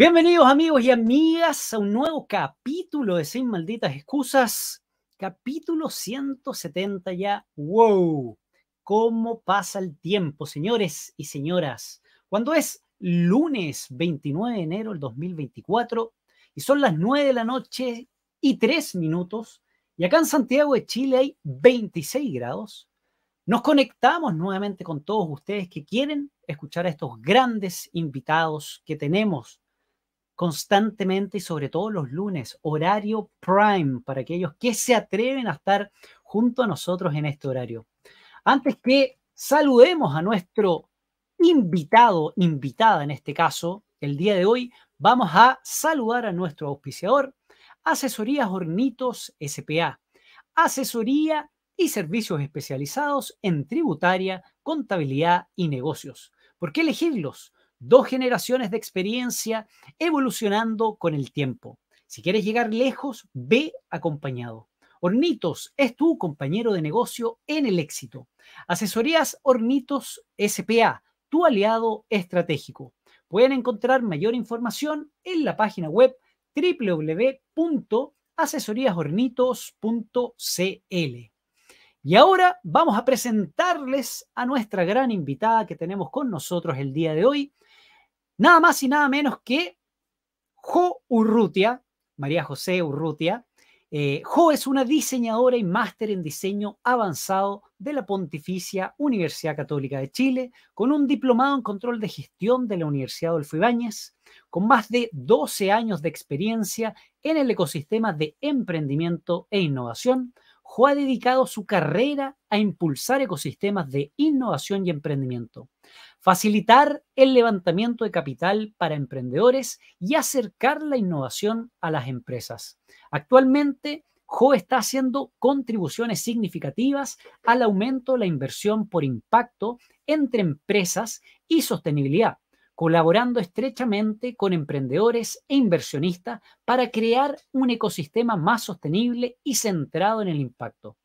Bienvenidos amigos y amigas a un nuevo capítulo de Sin Malditas Excusas, capítulo 170 ya. ¡Wow! ¿Cómo pasa el tiempo, señores y señoras? Cuando es lunes 29 de enero del 2024 y son las 9 de la noche y 3 minutos y acá en Santiago de Chile hay 26 grados, nos conectamos nuevamente con todos ustedes que quieren escuchar a estos grandes invitados que tenemos constantemente y sobre todo los lunes, horario prime para aquellos que se atreven a estar junto a nosotros en este horario. Antes que saludemos a nuestro invitado, invitada en este caso, el día de hoy, vamos a saludar a nuestro auspiciador, Asesorías Hornitos SPA, asesoría y servicios especializados en tributaria, contabilidad y negocios. ¿Por qué elegirlos? dos generaciones de experiencia evolucionando con el tiempo. Si quieres llegar lejos, ve acompañado. Hornitos es tu compañero de negocio en el éxito. Asesorías Hornitos SPA, tu aliado estratégico. Pueden encontrar mayor información en la página web www.asesoriashornitos.cl. Y ahora vamos a presentarles a nuestra gran invitada que tenemos con nosotros el día de hoy, Nada más y nada menos que Jo Urrutia, María José Urrutia. Eh, jo es una diseñadora y máster en diseño avanzado de la Pontificia Universidad Católica de Chile, con un diplomado en control de gestión de la Universidad Adolfo Ibáñez, con más de 12 años de experiencia en el ecosistema de emprendimiento e innovación, Jo ha dedicado su carrera a impulsar ecosistemas de innovación y emprendimiento, facilitar el levantamiento de capital para emprendedores y acercar la innovación a las empresas. Actualmente, Jo está haciendo contribuciones significativas al aumento de la inversión por impacto entre empresas y sostenibilidad, colaborando estrechamente con emprendedores e inversionistas para crear un ecosistema más sostenible y centrado en el impacto.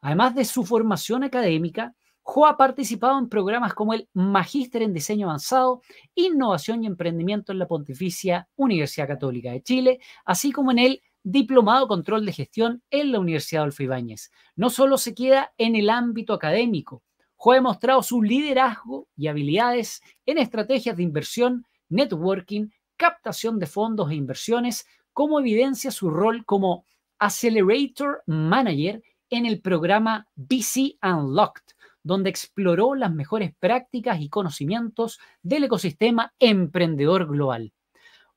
Además de su formación académica, Jo ha participado en programas como el Magíster en Diseño Avanzado, Innovación y Emprendimiento en la Pontificia Universidad Católica de Chile, así como en el Diplomado Control de Gestión en la Universidad Adolfo Ibáñez. No solo se queda en el ámbito académico, Jo ha demostrado su liderazgo y habilidades en estrategias de inversión, networking, captación de fondos e inversiones, como evidencia su rol como Accelerator Manager en el programa BC Unlocked, donde exploró las mejores prácticas y conocimientos del ecosistema emprendedor global.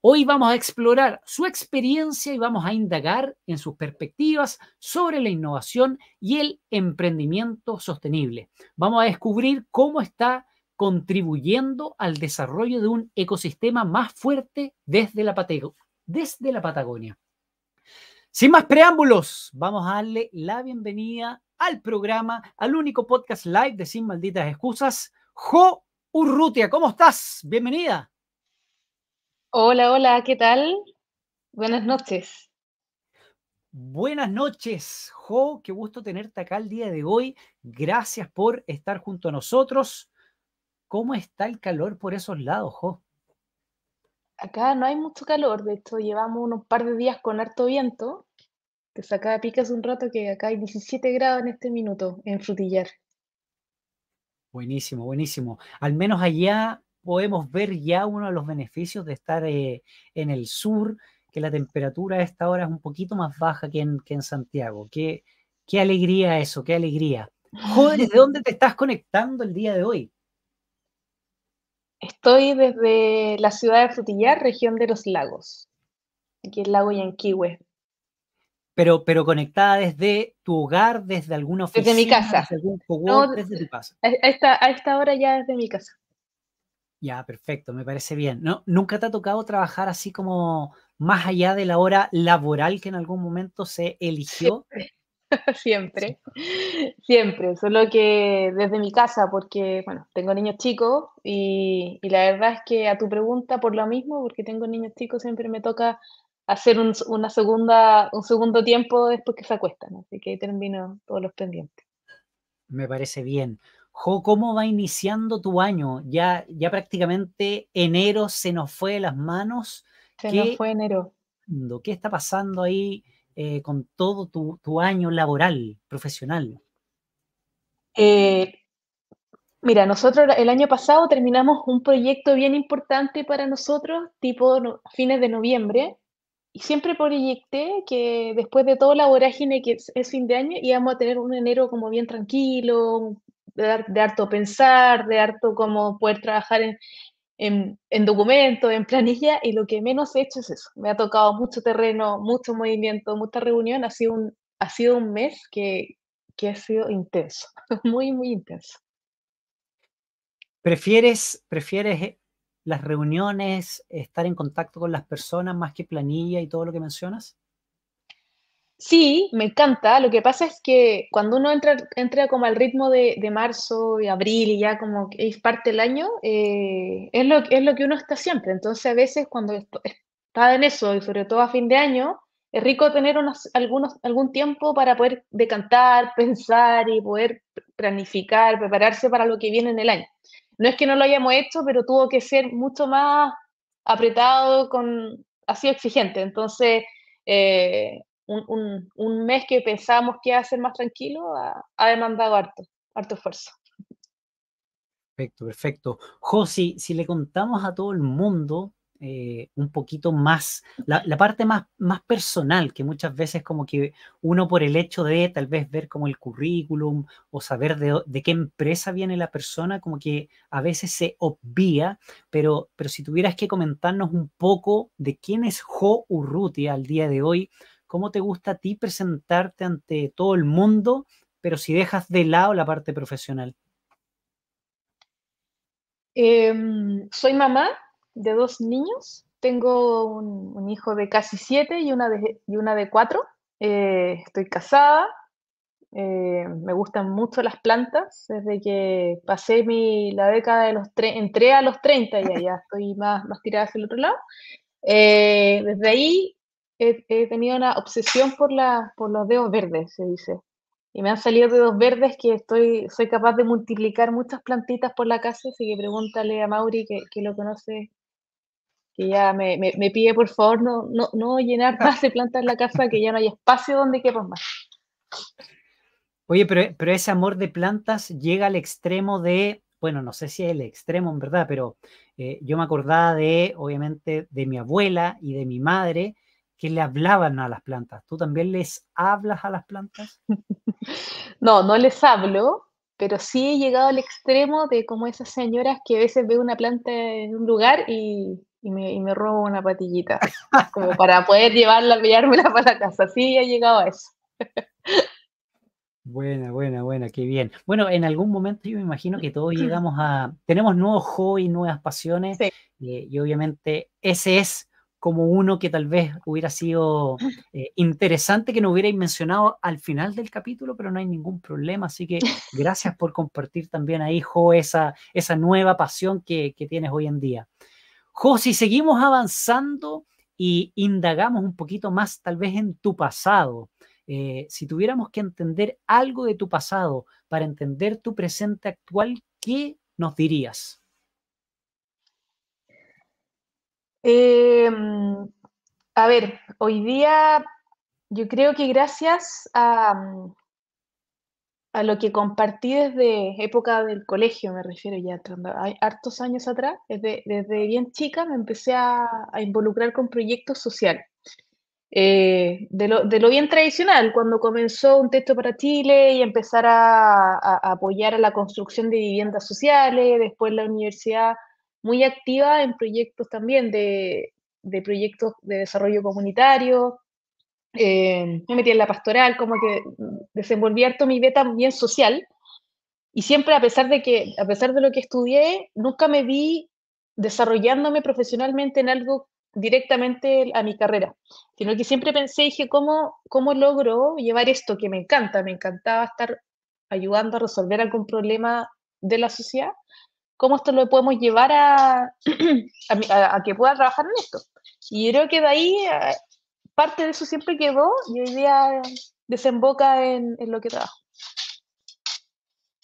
Hoy vamos a explorar su experiencia y vamos a indagar en sus perspectivas sobre la innovación y el emprendimiento sostenible. Vamos a descubrir cómo está contribuyendo al desarrollo de un ecosistema más fuerte desde la, desde la Patagonia. Sin más preámbulos, vamos a darle la bienvenida al programa, al único podcast live de Sin Malditas Excusas, Jo Urrutia. ¿Cómo estás? Bienvenida. Hola, hola, ¿qué tal? Buenas noches. Buenas noches, Jo, qué gusto tenerte acá el día de hoy. Gracias por estar junto a nosotros. ¿Cómo está el calor por esos lados, Jo? Acá no hay mucho calor, de hecho llevamos unos par de días con harto viento, que se acaba pica un rato que acá hay 17 grados en este minuto en Frutillar. Buenísimo, buenísimo. Al menos allá podemos ver ya uno de los beneficios de estar eh, en el sur, que la temperatura a esta hora es un poquito más baja que en, Santiago. Qué, qué alegría eso, qué alegría. Joder, ¿de dónde te estás conectando el día de hoy? Estoy desde la ciudad de Frutillar, región de los lagos, aquí el lago Yanquihue. Pero, pero conectada desde tu hogar, desde alguna oficina. Desde mi casa. Desde desde tu eh, casa. a esta hora ya desde mi casa. Ya, perfecto, me parece bien. ¿No? ¿Nunca te ha tocado trabajar así como más allá de la hora laboral que en algún momento se eligió? Siempre, siempre, Solo que desde mi casa, porque, bueno, tengo niños chicos y, la verdad es que a tu pregunta por lo mismo, porque tengo niños chicos, siempre me toca hacer una segunda, un segundo tiempo después que se acuestan. Así que ahí termino todos los pendientes. Me parece bien. ¿cómo va iniciando tu año? Ya, ya prácticamente enero se nos fue de las manos. Se nos fue enero. ¿Qué está pasando ahí eh, con todo tu, año laboral, profesional? Eh, mira, nosotros el año pasado terminamos un proyecto bien importante para nosotros, tipo fines de noviembre, y siempre proyecté que después de toda la vorágine que es, fin de año, íbamos a tener un enero como bien tranquilo, de, harto pensar, de harto como poder trabajar en, en, en documentos, en planilla, y lo que menos he hecho es eso. Me ha tocado mucho terreno, mucho movimiento, mucha reunión. Ha sido un, ha sido un mes que, ha sido intenso, muy, muy intenso. ¿Prefieres, prefieres eh, las reuniones, estar en contacto con las personas más que planilla y todo lo que mencionas? Sí, me encanta. Lo que pasa es que cuando uno entra, entra como al ritmo de, marzo y abril y ya como que es parte del año, eh, es, lo, es lo que uno está siempre. Entonces a veces cuando está en eso y sobre todo a fin de año, es rico tener unos, algunos, algún tiempo para poder decantar, pensar y poder planificar, prepararse para lo que viene en el año. No es que no lo hayamos hecho, pero tuvo que ser mucho más apretado, con, así exigente. Entonces, eh, un, mes que pensábamos que iba a ser más tranquilo ha, demandado harto, harto esfuerzo. Perfecto, perfecto. Josi, si le contamos a todo el mundo eh, un poquito más, la, parte más, más personal, que muchas veces como que uno por el hecho de tal vez ver como el currículum o saber de, qué empresa viene la persona, como que a veces se obvia, pero, pero si tuvieras que comentarnos un poco de quién es Jo Urrutia al día de hoy, cómo te gusta a ti presentarte ante todo el mundo, pero si dejas de lado la parte profesional. Em, soy mamá de dos niños. Tengo un, hijo de casi siete y una de, y una de cuatro. Eh, estoy casada. Eh, me gustan mucho las plantas. Desde que pasé mi, la década de los tres, entré a los 30 y ya, estoy más, más tirada hacia el otro lado. Eh, desde ahí he, tenido una obsesión por, la, por los dedos verdes, se dice. Y me han salido dedos verdes que estoy, soy capaz de multiplicar muchas plantitas por la casa, así que pregúntale a Mauri que, lo conoce, que ya me, pide por favor no, no, llenar más de plantas en la casa, que ya no hay espacio donde quepan más. Oye, pero, ese amor de plantas llega al extremo de bueno, no sé si es el extremo en verdad, pero eh, yo me acordaba de, obviamente, de mi abuela y de mi madre, que le hablaban a las plantas. ¿Tú también les hablas a las plantas? No, no les hablo, pero sí he llegado al extremo de como esas señoras que a veces veo una planta en un lugar y, me, robo una patillita, como para poder llevarla, la para la casa. Sí he llegado a eso. Buena, buena, buena, qué bien. Bueno, en algún momento yo me imagino que todos llegamos a, tenemos nuevos hobbies, nuevas pasiones, eh, y obviamente ese es como uno que tal vez hubiera sido eh, interesante que no hubierais mencionado al final del capítulo, pero no hay ningún problema. Así que gracias por compartir también ahí, Jo, esa, esa nueva pasión que, tienes hoy en día. Jo, si seguimos avanzando y indagamos un poquito más tal vez en tu pasado, eh, si tuviéramos que entender algo de tu pasado para entender tu presente actual, ¿qué nos dirías? Em, a ver, hoy día yo creo que gracias a, mm, a lo que compartí desde época del colegio, me refiero ya hay hartos años atrás, desde, desde, bien chica me empecé a, a involucrar con proyectos sociales. Eh, de, lo, de, lo, bien tradicional, cuando comenzó un texto para Chile y empezar a, a, apoyar a la construcción de viviendas sociales, después la universidad muy activa en proyectos también de, de proyectos de desarrollo comunitario. Eh, me metí en la pastoral, como que desenvolví harto mi vida también social. Y siempre, a pesar de que, a pesar de lo que estudié, nunca me vi desarrollándome profesionalmente en algo directamente a mi carrera, sino que siempre pensé, dije, ¿cómo, cómo logro llevar esto que me encanta? Me encantaba estar ayudando a resolver algún problema de la sociedad, cómo esto lo podemos llevar a, que pueda trabajar en esto. Y creo que de ahí eh, parte de eso siempre quedó y hoy día desemboca en, lo que trabajo.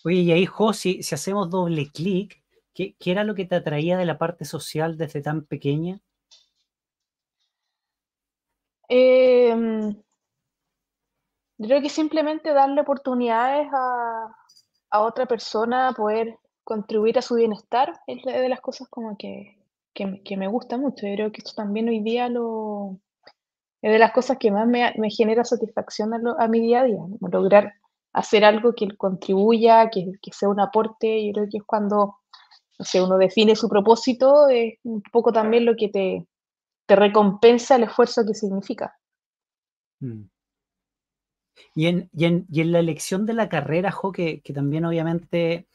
Oye, y ahí, José, si, hacemos doble clic, ¿qué, era lo que te atraía de la parte social desde tan pequeña? Em, creo que simplemente darle oportunidades a, a otra persona a poder contribuir a su bienestar es de las cosas como que, me gusta mucho. Yo creo que esto también hoy día lo, es de las cosas que más me, genera satisfacción a, mi día a día, lograr hacer algo que contribuya, que, sea un aporte. Yo creo que es cuando uno define su propósito, es un poco también lo que te, te recompensa el esfuerzo que significa. Mm. Y en, en, la elección de la carrera, Jo, que, que también obviamente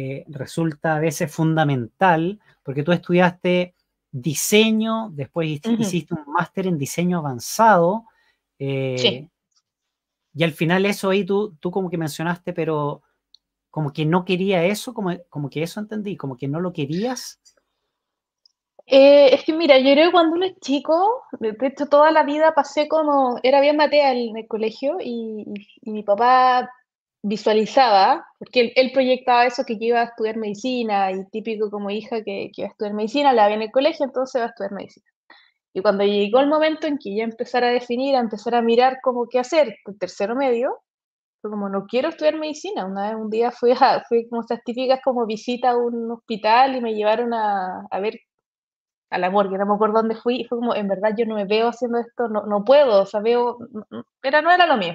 eh, resulta a veces fundamental, porque tú estudiaste diseño, después hiciste un máster en diseño avanzado. Eh, y al final eso ahí tú, tú como que mencionaste, pero como que no quería eso, como, como que eso entendí, como que no lo querías. Eh, es que mira, yo creo que cuando uno es chico, de hecho toda la vida pasé como, era bien matea en el colegio y mi papá visualizaba, porque él, proyectaba eso que iba a estudiar medicina y típico como hija que, iba a estudiar medicina, la había en el colegio, entonces va a estudiar medicina. Y cuando llegó el momento en que ya empezar a definir, a empezar a mirar cómo qué hacer, el tercero medio, fue como no quiero estudiar medicina. Una vez, un día fui a, fui como estas típicas como visita a un hospital y me llevaron a, ver a la morgue, no me acuerdo dónde fui, y fue como, en verdad yo no me veo haciendo esto, no, puedo, o sea, veo, era, no era lo mío.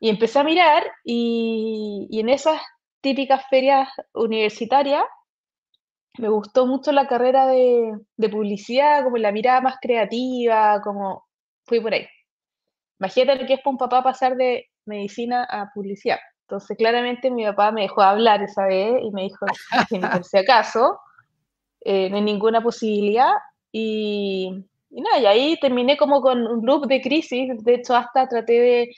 Y empecé a mirar y, en esas típicas ferias universitarias me gustó mucho la carrera de, publicidad, como la mirada más creativa, como fui por ahí. Imagínate que es para un papá pasar de medicina a publicidad. Entonces, claramente mi papá me dejó hablar esa vez y me dijo si acaso, eh, no hay ninguna posibilidad. Y, y nada, y ahí terminé como con un loop de crisis. De hecho, hasta traté de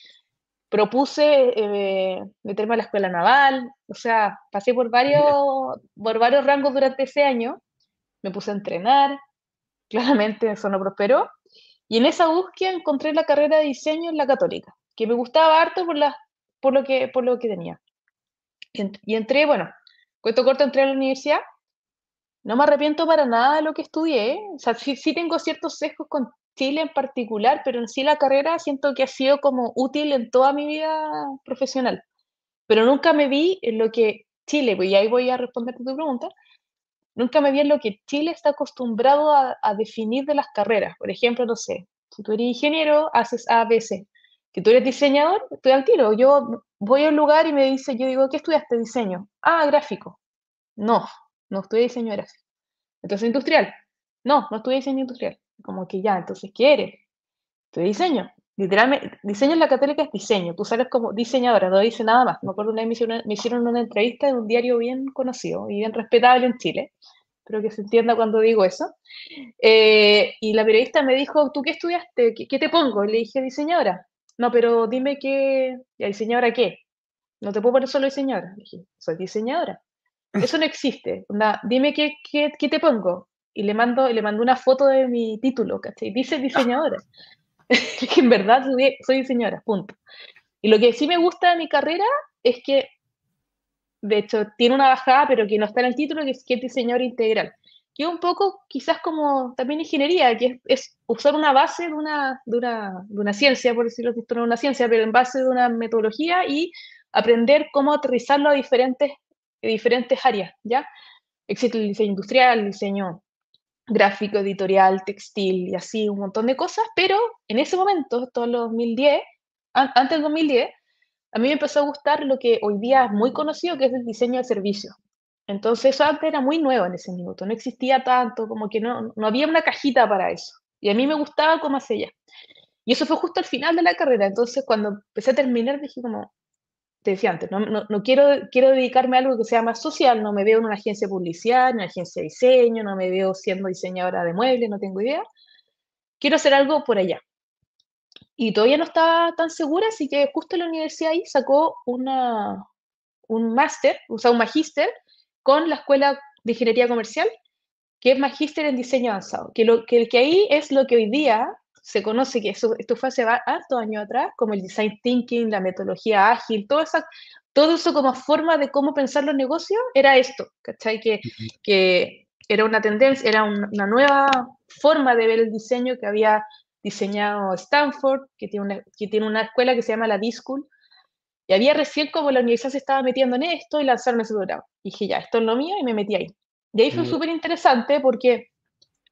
propuse eh, meterme a la escuela naval, o sea, pasé por varios, por varios rangos durante ese año, me puse a entrenar, claramente eso no prosperó, y en esa búsqueda encontré la carrera de diseño en la católica, que me gustaba harto por, la, por, lo, que, por lo que tenía. Y entré, bueno, cuento corto, entré a la universidad no me arrepiento para nada de lo que estudié. O sea, sí, tengo ciertos sesgos con Chile en particular, pero en sí la carrera siento que ha sido como útil en toda mi vida profesional. Pero nunca me vi en lo que Chile, pues, y ahí voy a responder tu pregunta, nunca me vi en lo que Chile está acostumbrado a, definir de las carreras. Por ejemplo, no sé, si tú eres ingeniero, haces ABC. Si tú eres diseñador, estoy al tiro. Yo voy a un lugar y me dice, yo digo, ¿qué estudiaste? Diseño. Ah, gráfico. No, no estudié diseño Entonces, industrial. No, no estudié diseño industrial. Como que ya, entonces, ¿qué eres? diseño. Literalmente, diseño en la católica es diseño. Tú sales como diseñadora, no dice nada más. Me acuerdo una vez me hicieron, me hicieron una entrevista de un diario bien conocido y bien respetable en Chile. Espero que se entienda cuando digo eso. Eh, y la periodista me dijo, ¿tú qué estudiaste? ¿Qué, te pongo? Y le dije, diseñadora. No, pero dime qué, diseñadora qué? No te puedo poner solo diseñadora. Le dije, soy diseñadora. Eso no existe. dime qué, te pongo. Y le mando, le mando una foto de mi título, Dice diseñadora. que en verdad soy, diseñadora, punto. Y lo que sí me gusta de mi carrera es que, de hecho, tiene una bajada, pero que no está en el título, que es, que integral. Que un poco, quizás como también ingeniería, que es, usar una base de una, de una, ciencia, por decirlo de una ciencia, pero en base de una metodología y aprender cómo aterrizarlo a diferentes diferentes áreas, ¿ya? Existe el diseño industrial, el diseño gráfico, editorial, textil y así un montón de cosas, pero en ese momento, todo los 2010, antes del 2010, a mí me empezó a gustar lo que hoy día es muy conocido, que es el diseño de servicios. Entonces eso antes era muy nuevo en ese minuto, no existía tanto, como que no, no había una cajita para eso. Y a mí me gustaba cómo hacía. Y eso fue justo al final de la carrera. Entonces cuando empecé a terminar dije como, te decía antes, no, quiero, quiero dedicarme a algo que sea más social, no me veo en una agencia publicitaria en una agencia de diseño, no me veo siendo diseñadora de muebles, no tengo idea. Quiero hacer algo por allá. Y todavía no estaba tan segura, así que justo la universidad ahí sacó una, un máster, o sea, un magíster con la Escuela de Ingeniería Comercial, que es magíster en diseño avanzado, que, lo, que, que ahí es lo que hoy día se conoce que eso, esto fue hace hartos años atrás, como el design thinking, la metodología ágil, todo, todo eso como forma de cómo pensar los negocios, era esto, ¿cachai? Que, que era una tendencia, era una nueva forma de ver el diseño que había diseñado Stanford, que tiene una, que tiene una escuela que se llama la Discul, y había recién como la universidad se estaba metiendo en esto y lanzaron ese programa. Y dije, ya, esto es lo mío y me metí ahí. Y ahí fue súper interesante porque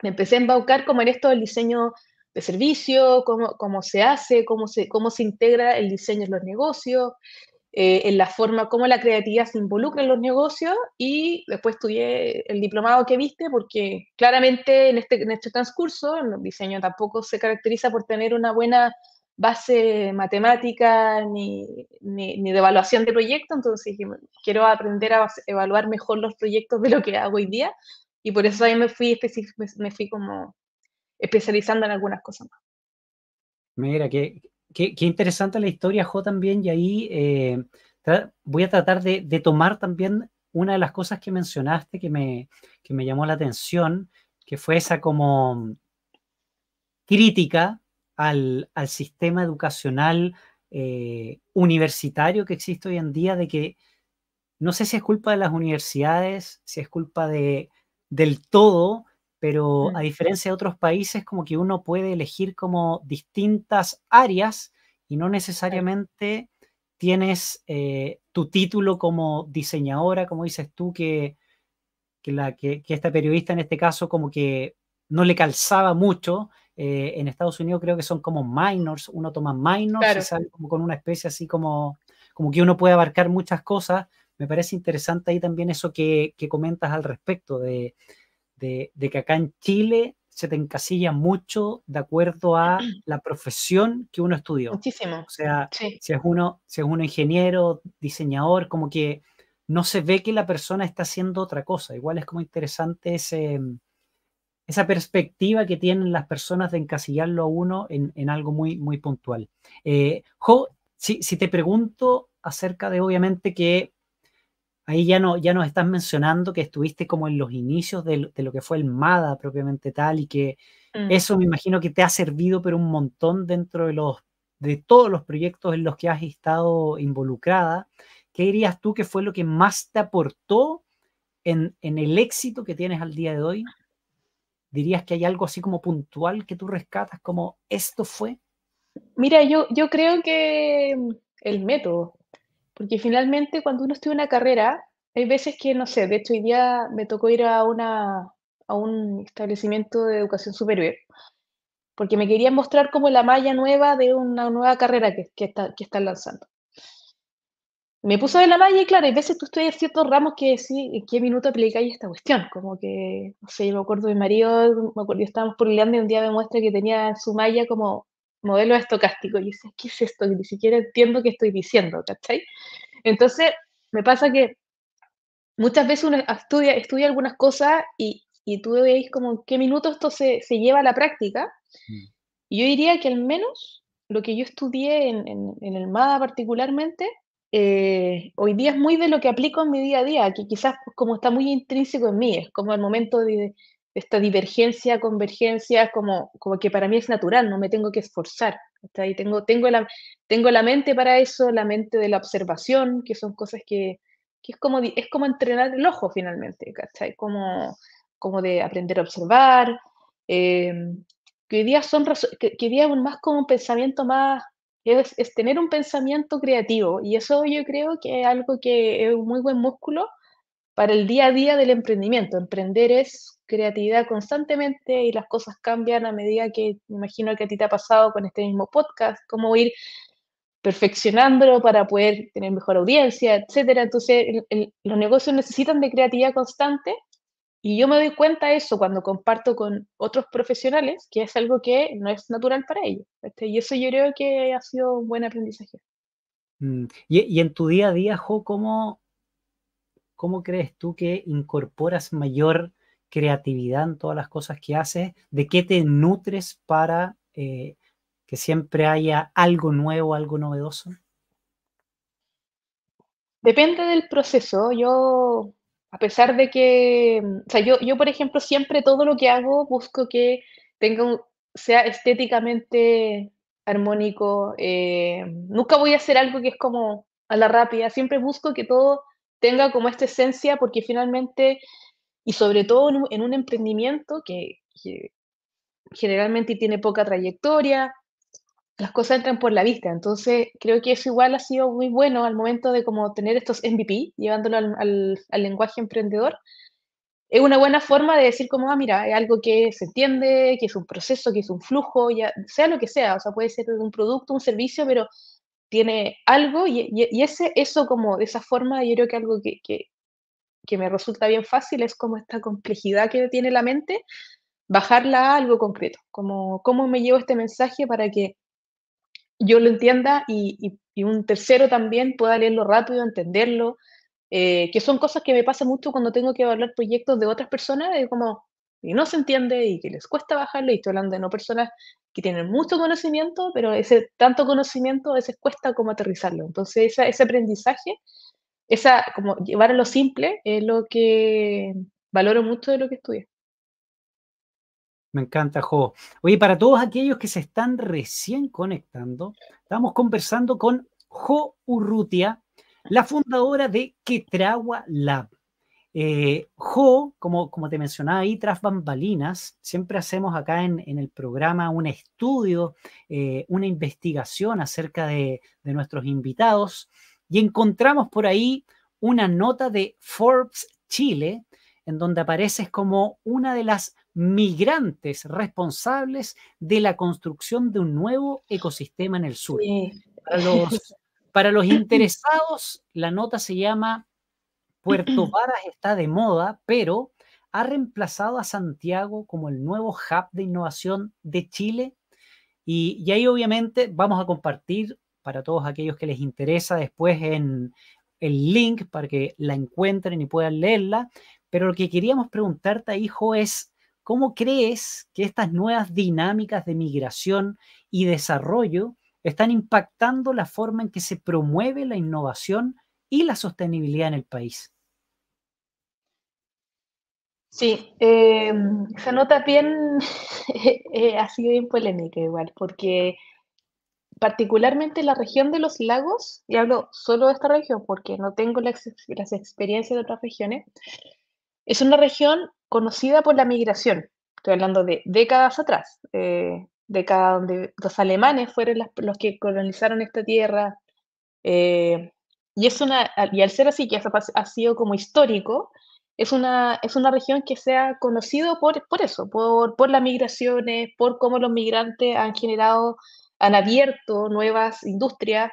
me empecé a embaucar como en esto del diseño de servicio, cómo, cómo se hace, cómo se, cómo se integra el diseño en los negocios, eh, en la forma, cómo la creatividad se involucra en los negocios y después estudié el diplomado que viste porque claramente en este, en este transcurso el diseño tampoco se caracteriza por tener una buena base matemática ni, de evaluación de proyectos, entonces quiero aprender a evaluar mejor los proyectos de lo que hago hoy día y por eso ahí me fui, me fui como especializando en algunas cosas más. Mira, qué, qué, interesante la historia, Jo, también, y ahí eh, voy a tratar de, tomar también una de las cosas que mencionaste que me, me llamó la atención, que fue esa como crítica al, sistema educacional eh, universitario que existe hoy en día, de que no sé si es culpa de las universidades, si es culpa de, del todo, pero a mm. diferencia de otros países, como que uno puede elegir como distintas áreas y no necesariamente tienes eh, tu título como diseñadora, como dices tú, que, que la, que, esta periodista en este caso como que no le calzaba mucho. Eh, en Estados Unidos creo que son como minors, uno toma minors y sale como con una especie así como, como que uno puede abarcar muchas cosas. Me parece interesante ahí también eso que, que comentas al respecto de, de, que acá en Chile se te encasilla mucho de acuerdo a la profesión que uno estudió. Muchísimo. O sea, si, es uno, si ingeniero, diseñador, como que no se ve que la persona está haciendo otra cosa. Igual es como interesante ese, mm, esa perspectiva que tienen las personas de encasillarlo a uno en, algo muy, muy puntual. Eh, jo, si, si te pregunto acerca de, obviamente, que ahí ya, no, ya nos estás mencionando que estuviste como en los inicios de, lo que fue el MADA propiamente tal y que mm. eso me imagino que te ha servido pero un montón dentro de, los, de todos los proyectos en los que has estado involucrada. ¿Qué dirías tú que fue lo que más te aportó en, el éxito que tienes al día de hoy? ¿Dirías que hay algo así como puntual que tú rescatas como esto fue? Mira, yo, yo creo que el método, porque finalmente cuando uno estudia una carrera, hay veces que, no sé, de hecho hoy día me tocó ir a, una, a un establecimiento de educación superior, porque me querían mostrar como la malla nueva de una nueva carrera que, está, que están lanzando. Me puso de la malla y claro, hay veces tú estudias ciertos ramos que sí, ¿en qué minuto aplicáis esta cuestión? Como que, no sé, yo me acuerdo de mi marido, me acuerdo, estábamos por y un día me muestra que tenía su malla como modelo estocástico. Y dices, ¿qué es esto? ni siquiera entiendo qué estoy diciendo, ¿cachai? Entonces, me pasa que muchas veces uno estudia, estudia algunas cosas y, tú veis como qué minuto esto se, lleva a la práctica. Mm. Y yo diría que al menos lo que yo estudié en, en, el MADA particularmente, eh, hoy día es muy de lo que aplico en mi día a día, que quizás como está muy intrínseco en mí, es como el momento de, esta divergencia, convergencia, como, como que para mí es natural, no me tengo que esforzar. tengo, tengo, la, tengo la mente para eso, la mente de la observación, que son cosas que, es, como, es como entrenar el ojo finalmente, ¿cachai? Como, como de aprender a observar, em, que hoy día son que, más como un pensamiento más, es, es, tener un pensamiento creativo, y eso yo creo que es algo que es un muy buen músculo para el día a día del emprendimiento. Emprender es creatividad constantemente y las cosas cambian a medida que, imagino que a ti te ha pasado con este mismo podcast, cómo ir perfeccionándolo para poder tener mejor audiencia, etcétera. Entonces, los negocios necesitan de creatividad constante y yo me doy cuenta de eso cuando comparto con otros profesionales, que es algo que no es natural para ellos. y eso yo creo que ha sido un buen aprendizaje. Mm, y, en tu día a día, Jo, ¿cómo, ¿cómo crees tú que incorporas mayor creatividad en todas las cosas que haces, de qué te nutres para eh, que siempre haya algo nuevo, algo novedoso? Depende del proceso. Yo, a pesar de que, o sea, yo, yo por ejemplo, siempre todo lo que hago busco que tenga sea estéticamente armónico. Eh, nunca voy a hacer algo que es como a la rápida. Siempre busco que todo tenga como esta esencia porque finalmente y sobre todo en un, emprendimiento que, generalmente tiene poca trayectoria, las cosas entran por la vista, entonces creo que eso igual ha sido muy bueno al momento de como tener estos MVP, llevándolo al, lenguaje emprendedor, es una buena forma de decir como, ah, mira, es algo que se entiende, que es un proceso, que es un flujo, ya, sea lo que sea, o sea, puede ser un producto, un servicio, pero tiene algo y, ese, eso como de esa forma yo creo que algo que, que me resulta bien fácil es como esta complejidad que tiene la mente, bajarla a algo concreto, como cómo me llevo este mensaje para que yo lo entienda y, un tercero también pueda leerlo rápido, entenderlo, eh, que son cosas que me pasa mucho cuando tengo que evaluar proyectos de otras personas, de como y no se entiende y que les cuesta bajarlo, y estoy hablando de no personas que tienen mucho conocimiento, pero ese tanto conocimiento a veces cuesta como aterrizarlo. Entonces ese aprendizaje esa, como llevar a lo simple es lo que valoro mucho de lo que estudia. Me encanta, Jo. Oye, para todos aquellos que se están recién conectando, estamos conversando con Jo Urrutia, la fundadora de Quetragua Lab. Eh, jo, como, como te mencionaba ahí, tras bambalinas, siempre hacemos acá en, el programa un estudio, eh, una investigación acerca de, de nuestros invitados. Y encontramos por ahí una nota de Forbes Chile, en donde apareces como una de las migrantes responsables de la construcción de un nuevo ecosistema en el sur. Para, los, interesados, la nota se llama Puerto Varas está de moda, pero ha reemplazado a Santiago como el nuevo hub de innovación de Chile. Y, y ahí obviamente vamos a compartir para todos aquellos que les interesa después en el link para que la encuentren y puedan leerla. Pero lo que queríamos preguntarte, hijo, es cómo crees que estas nuevas dinámicas de migración y desarrollo están impactando la forma en que se promueve la innovación y la sostenibilidad en el país. Sí, eh, se nota bien, eh, ha sido bien polémica igual, porque particularmente la región de los lagos, y hablo solo de esta región porque no tengo las, experiencias de otras regiones, es una región conocida por la migración. Estoy hablando de décadas atrás, eh, décadas donde los alemanes fueron los que colonizaron esta tierra. Eh, y, es una, y al ser así, que ha sido como histórico, es una, es una región que se ha conocido por, por eso, por, por las migraciones, por cómo los migrantes han generado han abierto nuevas industrias,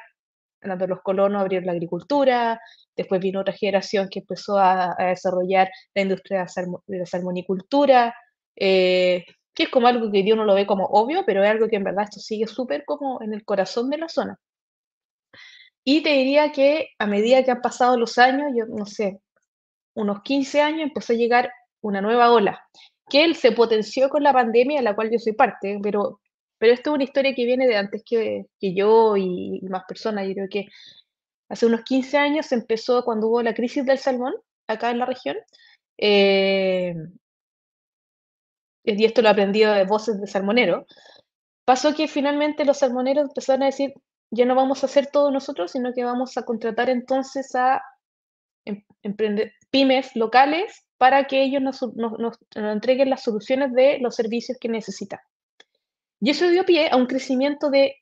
cuando los colonos abrieron la agricultura, después vino otra generación que empezó a, desarrollar la industria de la salmonicultura, eh, que es como algo que Dios no lo ve como obvio, pero es algo que en verdad esto sigue súper como en el corazón de la zona. Y te diría que a medida que han pasado los años, yo no sé, unos 15 años, empezó a llegar una nueva ola, que él se potenció con la pandemia, de la cual yo soy parte, pero pero esto es una historia que viene de antes que, yo y, más personas. Yo creo que hace unos 15 años empezó cuando hubo la crisis del salmón acá en la región. Eh, y esto lo he aprendido de voces de salmonero. Pasó que finalmente los salmoneros empezaron a decir, ya no vamos a hacer todo nosotros, sino que vamos a contratar entonces a em-, pymes locales para que ellos nos entreguen las soluciones de los servicios que necesitan. Y eso dio pie a un crecimiento de,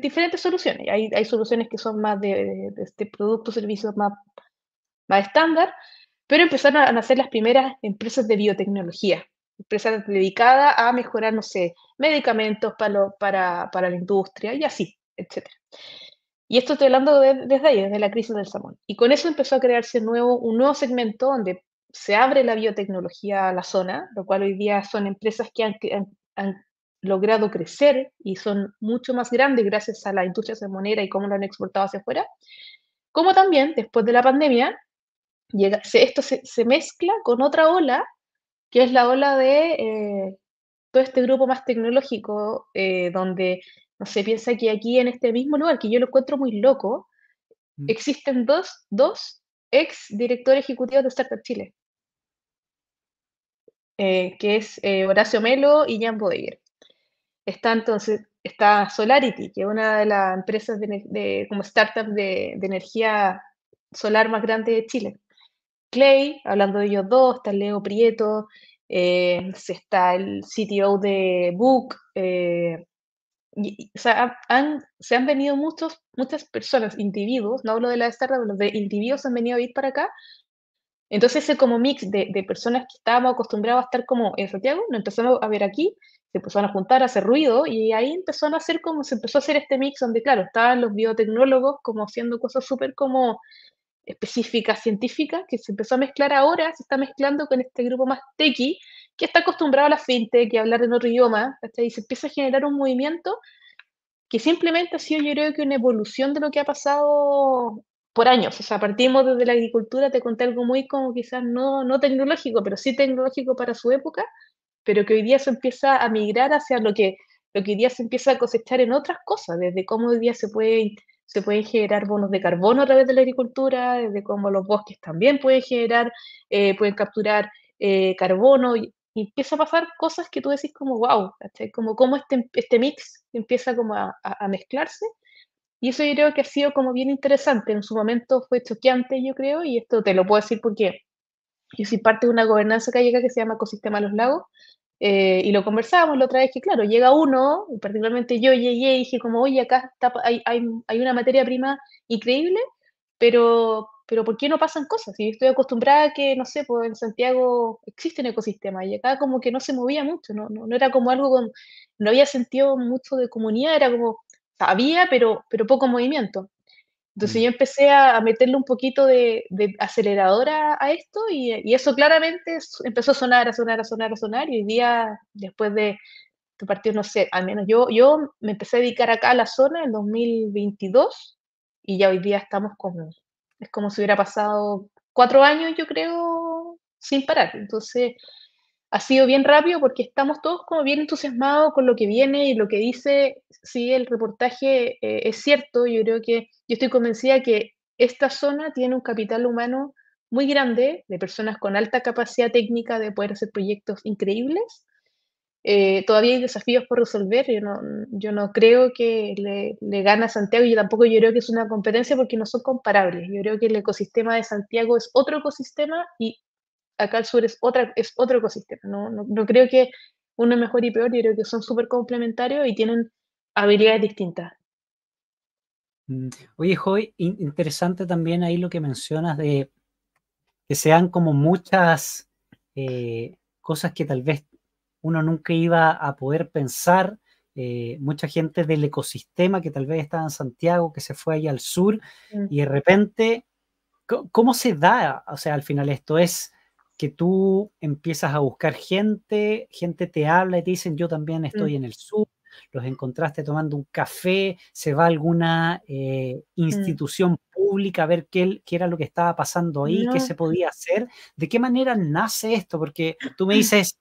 diferentes soluciones. Hay, hay soluciones que son más de, de, este productos, servicios más, más estándar, pero empezaron a nacer las primeras empresas de biotecnología, empresas dedicadas a mejorar, no sé, medicamentos para, para, la industria y así, etc. Y esto estoy hablando desde ahí, desde la crisis del salmón. Y con eso empezó a crearse nuevo, un nuevo segmento donde se abre la biotecnología a la zona, lo cual hoy día son empresas que han, han, han logrado crecer y son mucho más grandes gracias a la industria salmonera y cómo lo han exportado hacia afuera, como también después de la pandemia, llega, esto se, mezcla con otra ola, que es la ola de eh, todo este grupo más tecnológico, eh, donde no se piensa que aquí en este mismo lugar, que yo lo encuentro muy loco, mm. existen dos, dos ex directores ejecutivos de Startup Chile, eh, que es Horacio Melo y Jan Bodeguer. Está entonces, está Solarity, que es una de las empresas de, como startup de, energía solar más grande de Chile. Clay, hablando de ellos dos, está Leo Prieto, eh, está el CTO de Book, eh, han, se han venido muchos, muchas personas, individuos, no hablo de la startup, los de individuos han venido a ir para acá. Entonces ese como mix de, de personas que estábamos acostumbrados a estar como en Santiago, nos empezamos a ver aquí se empezaron a juntar, a hacer ruido, y ahí empezó a hacer como, se empezó a hacer este mix donde, claro, estaban los biotecnólogos como haciendo cosas súper como específicas, científicas, que se empezó a mezclar ahora, se está mezclando con este grupo más techy, que está acostumbrado a la fintech y a hablar en otro idioma, y se empieza a generar un movimiento que simplemente ha sido, yo creo que una evolución de lo que ha pasado por años. O sea, partimos desde la agricultura, te conté algo muy como quizás no, no tecnológico, pero sí tecnológico para su época, pero que hoy día se empieza a migrar hacia lo que, lo que hoy día se empieza a cosechar en otras cosas, desde cómo hoy día se puede se pueden generar bonos de carbono a través de la agricultura, desde cómo los bosques también pueden generar, eh, pueden capturar eh, carbono, y, empiezan empieza a pasar cosas que tú decís como, wow, como cómo este, este mix empieza como a, mezclarse. Y eso yo creo que ha sido como bien interesante, en su momento fue choqueante, yo creo, y esto te lo puedo decir porque yo soy parte de una gobernanza gallega que se llama Ecosistema Los Lagos, eh, y lo conversábamos la otra vez que, claro, llega uno, particularmente yo llegué y dije como, oye, acá está, hay, hay, hay, una materia prima increíble, pero, pero ¿por qué no pasan cosas? Y yo estoy acostumbrada a que, no sé, pues en Santiago existen ecosistemas y acá como que no se movía mucho, no, no, no era como algo con, no había sentido mucho de comunidad, era como, sabía, pero, pero poco movimiento. Entonces mm. yo empecé a, meterle un poquito de, aceleradora a esto y, eso claramente empezó a sonar, a sonar, a sonar, a sonar. Y hoy día, después de tu partido, no sé, al menos yo, yo me empecé a dedicar acá a la zona en 2022 y ya hoy día estamos como, es como si hubiera pasado cuatro años, yo creo, sin parar. Entonces ha sido bien rápido porque estamos todos como bien entusiasmados con lo que viene y lo que dice, si sí, el reportaje eh, es cierto, yo creo que, yo estoy convencida que esta zona tiene un capital humano muy grande de personas con alta capacidad técnica de poder hacer proyectos increíbles. Eh, todavía hay desafíos por resolver, yo no, yo no creo que le, le gana a Santiago y tampoco yo creo que es una competencia porque no son comparables. Yo creo que el ecosistema de Santiago es otro ecosistema y acá al sur es, otra, es otro ecosistema. No, creo que uno mejor y peor, yo creo que son súper complementarios y tienen habilidades distintas. Mm, oye, Joy, interesante también ahí lo que mencionas de que sean como muchas eh, cosas que tal vez uno nunca iba a poder pensar. Eh, mucha gente del ecosistema que tal vez estaba en Santiago, que se fue ahí al sur, mm. y de repente, ¿cómo se da? O sea, al final esto es que tú empiezas a buscar gente, gente te habla y te dicen, yo también mm. estoy en el sur, los encontraste tomando un café, se va a alguna eh, mm. institución pública a ver qué, era lo que estaba pasando ahí, qué se podía hacer, de qué manera nace esto, porque tú me dices,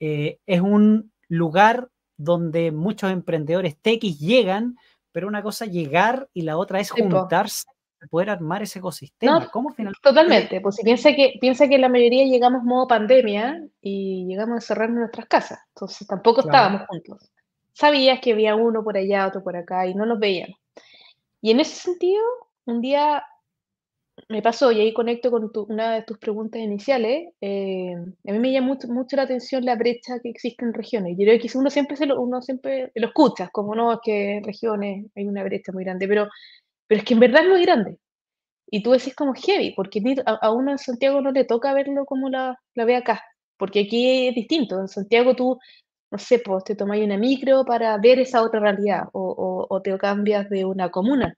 eh, es un lugar donde muchos emprendedores TX llegan, pero una cosa es llegar y la otra es juntarse poder armar ese ecosistema. ¿Cómo finalmente? Totalmente, pues si piensa que, piensa que la mayoría llegamos modo pandemia y llegamos a cerrar nuestras casas, entonces tampoco estábamos juntos. Sabías que había uno por allá, otro por acá y no nos veían. Y en ese sentido, un día me pasó, y ahí conecto con una de tus preguntas iniciales, eh, a mí me llama mucho, mucho, la atención la brecha que existe en regiones. Yo creo que uno siempre, se lo, uno siempre lo escucha, como no, es que en regiones hay una brecha muy grande, pero pero es que en verdad es muy grande. Y tú decís como heavy, porque a, uno en Santiago no le toca verlo como la, la ve acá, porque aquí es distinto. En Santiago tú, no sé, pues te tomáis una micro para ver esa otra realidad o, te cambias de una comuna.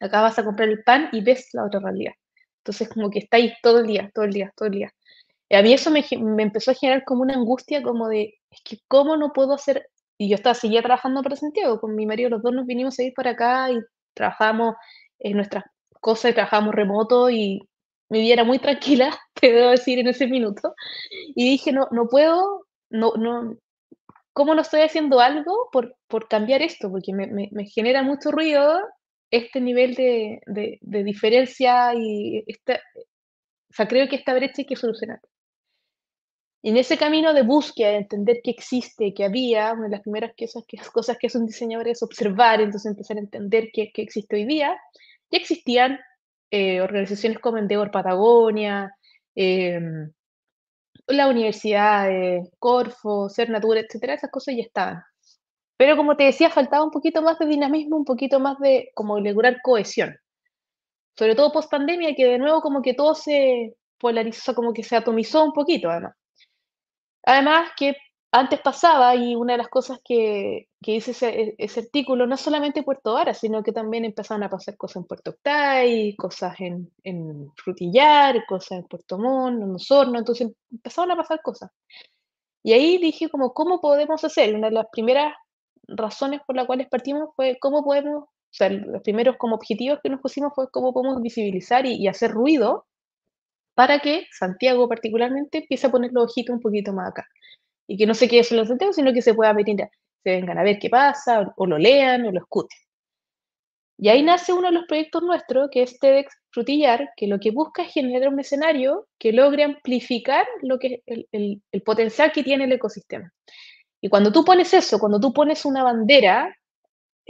Acá vas a comprar el pan y ves la otra realidad. Entonces como que estáis todo el día, todo el día, todo el día. Y a mí eso me, empezó a generar como una angustia, como de, es que cómo no puedo hacer, y yo estaba, seguía trabajando para Santiago, con mi marido, los dos nos vinimos a ir para acá y trabajamos en nuestras cosas, trabajamos remoto y mi vida era muy tranquila, te debo decir, en ese minuto. Y dije, no, no puedo, no, no, ¿cómo no estoy haciendo algo por, por cambiar esto? Porque me, genera mucho ruido este nivel de, diferencia y esta, creo que esta brecha hay que solucionar. Y en ese camino de búsqueda, de entender que existe, que había, una de las primeras cosas que, cosas que hace un diseñador es observar, entonces empezar a entender que, existe hoy día. Ya existían eh, organizaciones como Endeavor Patagonia, em, la universidad, de Corfo, Ser Natura, etcétera, esas cosas ya estaban. Pero como te decía, faltaba un poquito más de dinamismo, un poquito más de como lograr cohesión. Sobre todo post pandemia, que de nuevo como que todo se polarizó, como que se atomizó un poquito además. Además que antes pasaba, y una de las cosas que, que hice ese, e, artículo, no solamente Puerto Vara, sino que también empezaron a pasar cosas en Puerto Octay, cosas en, Frutillar, cosas en Puerto Montt, en Osorno, entonces empezaron a pasar cosas. Y ahí dije como, ¿cómo podemos hacer? Una de las primeras razones por las cuales partimos fue cómo podemos, o sea, los primeros como objetivos que nos pusimos fue cómo podemos visibilizar y hacer ruido para que Santiago particularmente empiece a poner los ojitos un poquito más acá. Y que no se quede solo en Santiago, sino que se pueda venir, se vengan a ver qué pasa, o, lo lean, o lo escuchen. Y ahí nace uno de los proyectos nuestros, que es TEDx Frutillar, que lo que busca es generar un escenario que logre amplificar lo que el, el potencial que tiene el ecosistema. Y cuando tú pones eso, cuando tú pones una bandera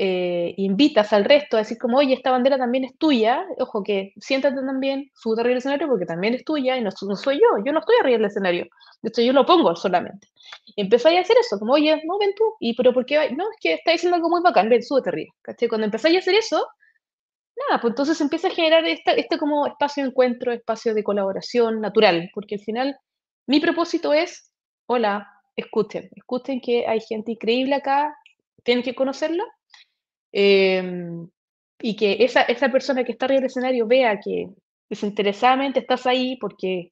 eh, invitas al resto a decir como, oye, esta bandera también es tuya, ojo que siéntate también, súbete arriba del escenario porque también es tuya y no, soy yo, yo no estoy arriba del escenario, de hecho yo lo pongo solamente. Empezáis a hacer eso, como, oye, no, ven tú, y pero ¿por qué? No, es que está diciendo algo muy bacán, ven, súbete arriba, Cuando empezáis a hacer eso, nada, pues entonces empieza a generar este, este como espacio de encuentro, espacio de colaboración natural, porque al final mi propósito es, hola, escuchen, escuchen que hay gente increíble acá, tienen que conocerlo Em, y que esa, esa persona que está arriba del escenario vea que desinteresadamente estás ahí porque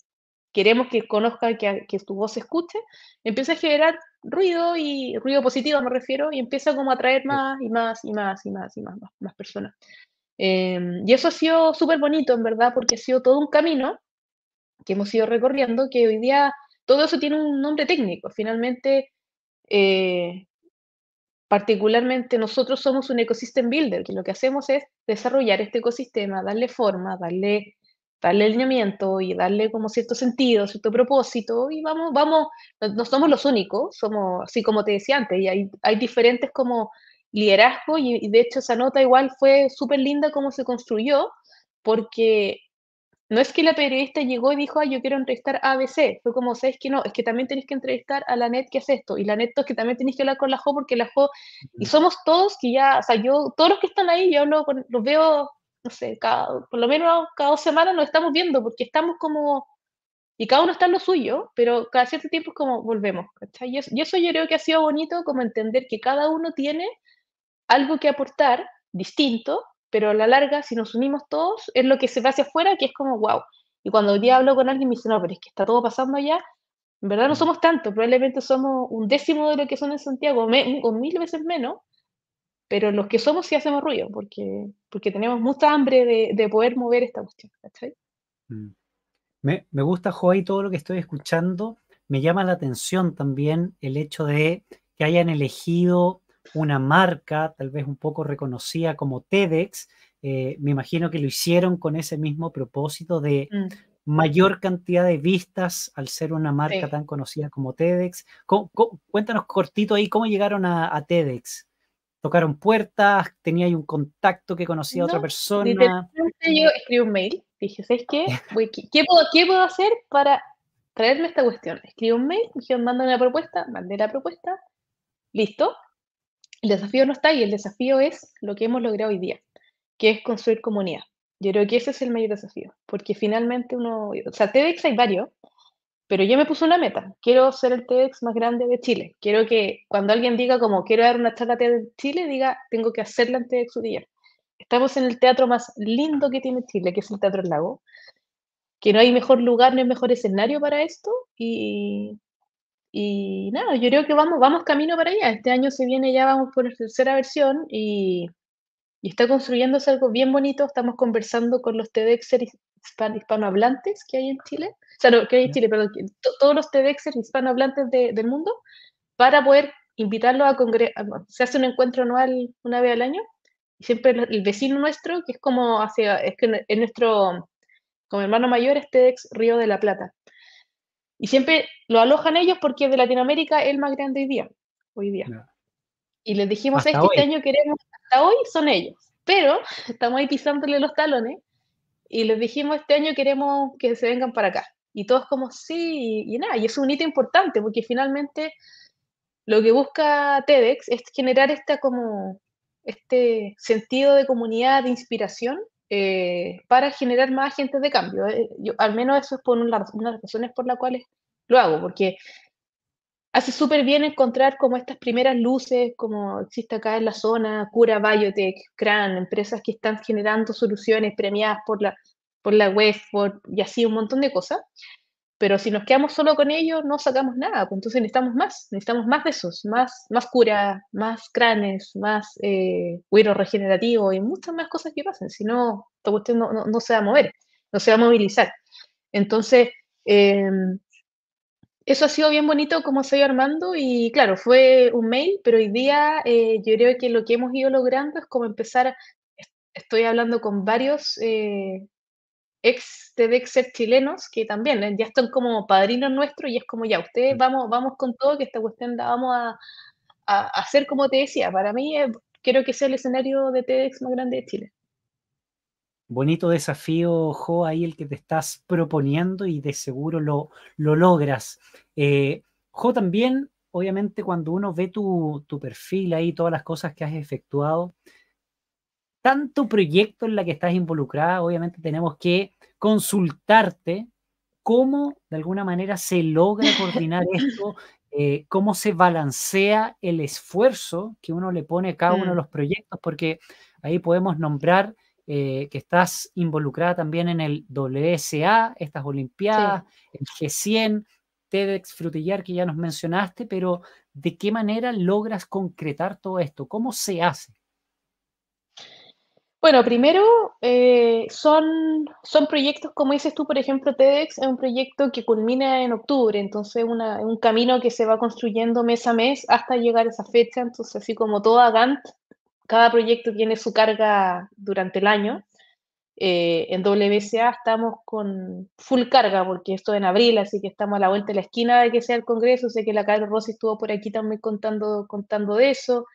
queremos que conozca, que, que tu voz se escuche, empieza a generar ruido y ruido positivo me refiero, y empieza como a atraer más y más y más y más y más, más, personas. Em, y eso ha sido súper bonito, en verdad, porque ha sido todo un camino que hemos ido recorriendo, que hoy día todo eso tiene un nombre técnico. Finalmente, eh, particularmente nosotros somos un ecosystem builder, que lo que hacemos es desarrollar este ecosistema, darle forma, darle, alineamiento y darle como cierto sentido, cierto propósito, y vamos, vamos, no, somos los únicos, somos, así como te decía antes, y hay, diferentes como liderazgo, y, de hecho esa nota igual fue súper linda cómo se construyó, porque no es que la periodista llegó y dijo, ah, yo quiero entrevistar a ABC. Fue como, ¿sabes que no? Es que también tenéis que entrevistar a la NET que hace esto. Y la NET es que también tenéis que hablar con la JO porque la JO... Y somos todos que ya, o sea, yo, todos los que están ahí, yo los veo, no sé, por lo menos cada dos semanas nos estamos viendo porque estamos como... Y cada uno está en lo suyo, pero cada cierto tiempo es como volvemos. y eso yo creo que ha sido bonito como entender que cada uno tiene algo que aportar distinto pero a la larga, si nos unimos todos, es lo que se ve hacia afuera, que es como, wow. Y cuando hoy día hablo con alguien, me dice, no, pero es que está todo pasando allá. En verdad no mm. somos tanto, probablemente somos un décimo de lo que son en Santiago, o mil veces menos, pero los que somos sí hacemos ruido, porque, porque tenemos mucha hambre de, poder mover esta cuestión. Mm. Me, me gusta, Joey, todo lo que estoy escuchando. Me llama la atención también el hecho de que hayan elegido una marca, tal vez un poco reconocida como TEDx, eh, me imagino que lo hicieron con ese mismo propósito de mm. mayor cantidad de vistas al ser una marca tan conocida como TEDx. cuéntanos cortito ahí, ¿cómo llegaron a, TEDx? ¿Tocaron puertas? ¿Tenía ahí un contacto que conocía otra persona? Yo escribí un mail, dije, ¿sabes qué? ¿qué, puedo, hacer para traerme esta cuestión? Escribí un mail, dije una propuesta, mandé la propuesta, listo, el desafío no está y el desafío es lo que hemos logrado hoy día, que es construir comunidad. Yo creo que ese es el mayor desafío, porque finalmente uno, o sea, TEDx hay varios, pero yo me puse una meta, quiero ser el TEDx más grande de Chile. Quiero que cuando alguien diga como quiero dar una charla TEDx de Chile, diga tengo que hacerla en TEDx día. Estamos en el teatro más lindo que tiene Chile, que es el Teatro del Lago, que no hay mejor lugar, no hay mejor escenario para esto y y nada, yo creo que vamos, vamos camino para allá. Este año se viene ya, vamos por la tercera versión y, está construyéndose algo bien bonito. Estamos conversando con los TEDxers hispanohablantes que hay en Chile. O sea, no, que hay en Chile, perdón, todos los TEDxers hispanohablantes del mundo para poder invitarlos a congreso Se hace un encuentro anual una vez al año y siempre el, vecino nuestro, que es como hacia, es que nuestro, como hermano mayor, es TEDx Río de la Plata. Y siempre lo alojan ellos porque de Latinoamérica el más grande hoy día. Hoy día. Y les dijimos este año queremos, hasta hoy son ellos. Pero estamos ahí pisándole los talones y les dijimos este año queremos que se vengan para acá. Y todos como sí, y, nada, y es un hito importante porque finalmente lo que busca TEDx es generar esta como este sentido de comunidad, de inspiración, eh, para generar más agentes de cambio. Eh, yo, al menos eso es por una, de las razones por las cuales lo hago, porque hace súper bien encontrar como estas primeras luces, como existe acá en la zona, Cura Biotech, CRAN, empresas que están generando soluciones premiadas por la, por la web, por, y así un montón de cosas. Pero si nos quedamos solo con ellos, no sacamos nada. Pues, entonces necesitamos más, necesitamos más de esos, más, más cura, más cranes, más eh, cuero regenerativo y muchas más cosas que pasen. Si no, esta cuestión no, no, se va a mover, no se va a movilizar. Entonces, em, eso ha sido bien bonito como se ha ido armando y claro, fue un mail, pero hoy día eh, yo creo que lo que hemos ido logrando es como empezar, estoy hablando con varios eh, ex TEDxers chilenos que también eh, ya están como padrinos nuestros y es como ya, ustedes mm. vamos, vamos con todo, que esta cuestión la vamos a, hacer como te decía. Para mí eh, quiero que sea el escenario de TEDx más grande de Chile. Bonito desafío, Jo, ahí el que te estás proponiendo y de seguro lo, lo logras. Eh, jo, también, obviamente, cuando uno ve tu, tu perfil ahí, todas las cosas que has efectuado, tanto proyecto en la que estás involucrada, obviamente tenemos que consultarte cómo de alguna manera se logra coordinar esto, eh, cómo se balancea el esfuerzo que uno le pone a cada uno de mm. los proyectos, porque ahí podemos nombrar eh, que estás involucrada también en el WSA, estas Olimpiadas, el G100, TEDx Frutillar que ya nos mencionaste, pero ¿de qué manera logras concretar todo esto? ¿Cómo se hace? Bueno, primero eh, son, son proyectos, como dices tú, por ejemplo, TEDx es un proyecto que culmina en octubre, entonces una, un camino que se va construyendo mes a mes hasta llegar a esa fecha, entonces así como toda Gantt, cada proyecto tiene su carga durante el año. Eh, en WCA estamos con full carga, porque esto en abril, así que estamos a la vuelta de la esquina de que sea el Congreso, sé que la Carlos Rossi estuvo por aquí también contando, contando de eso.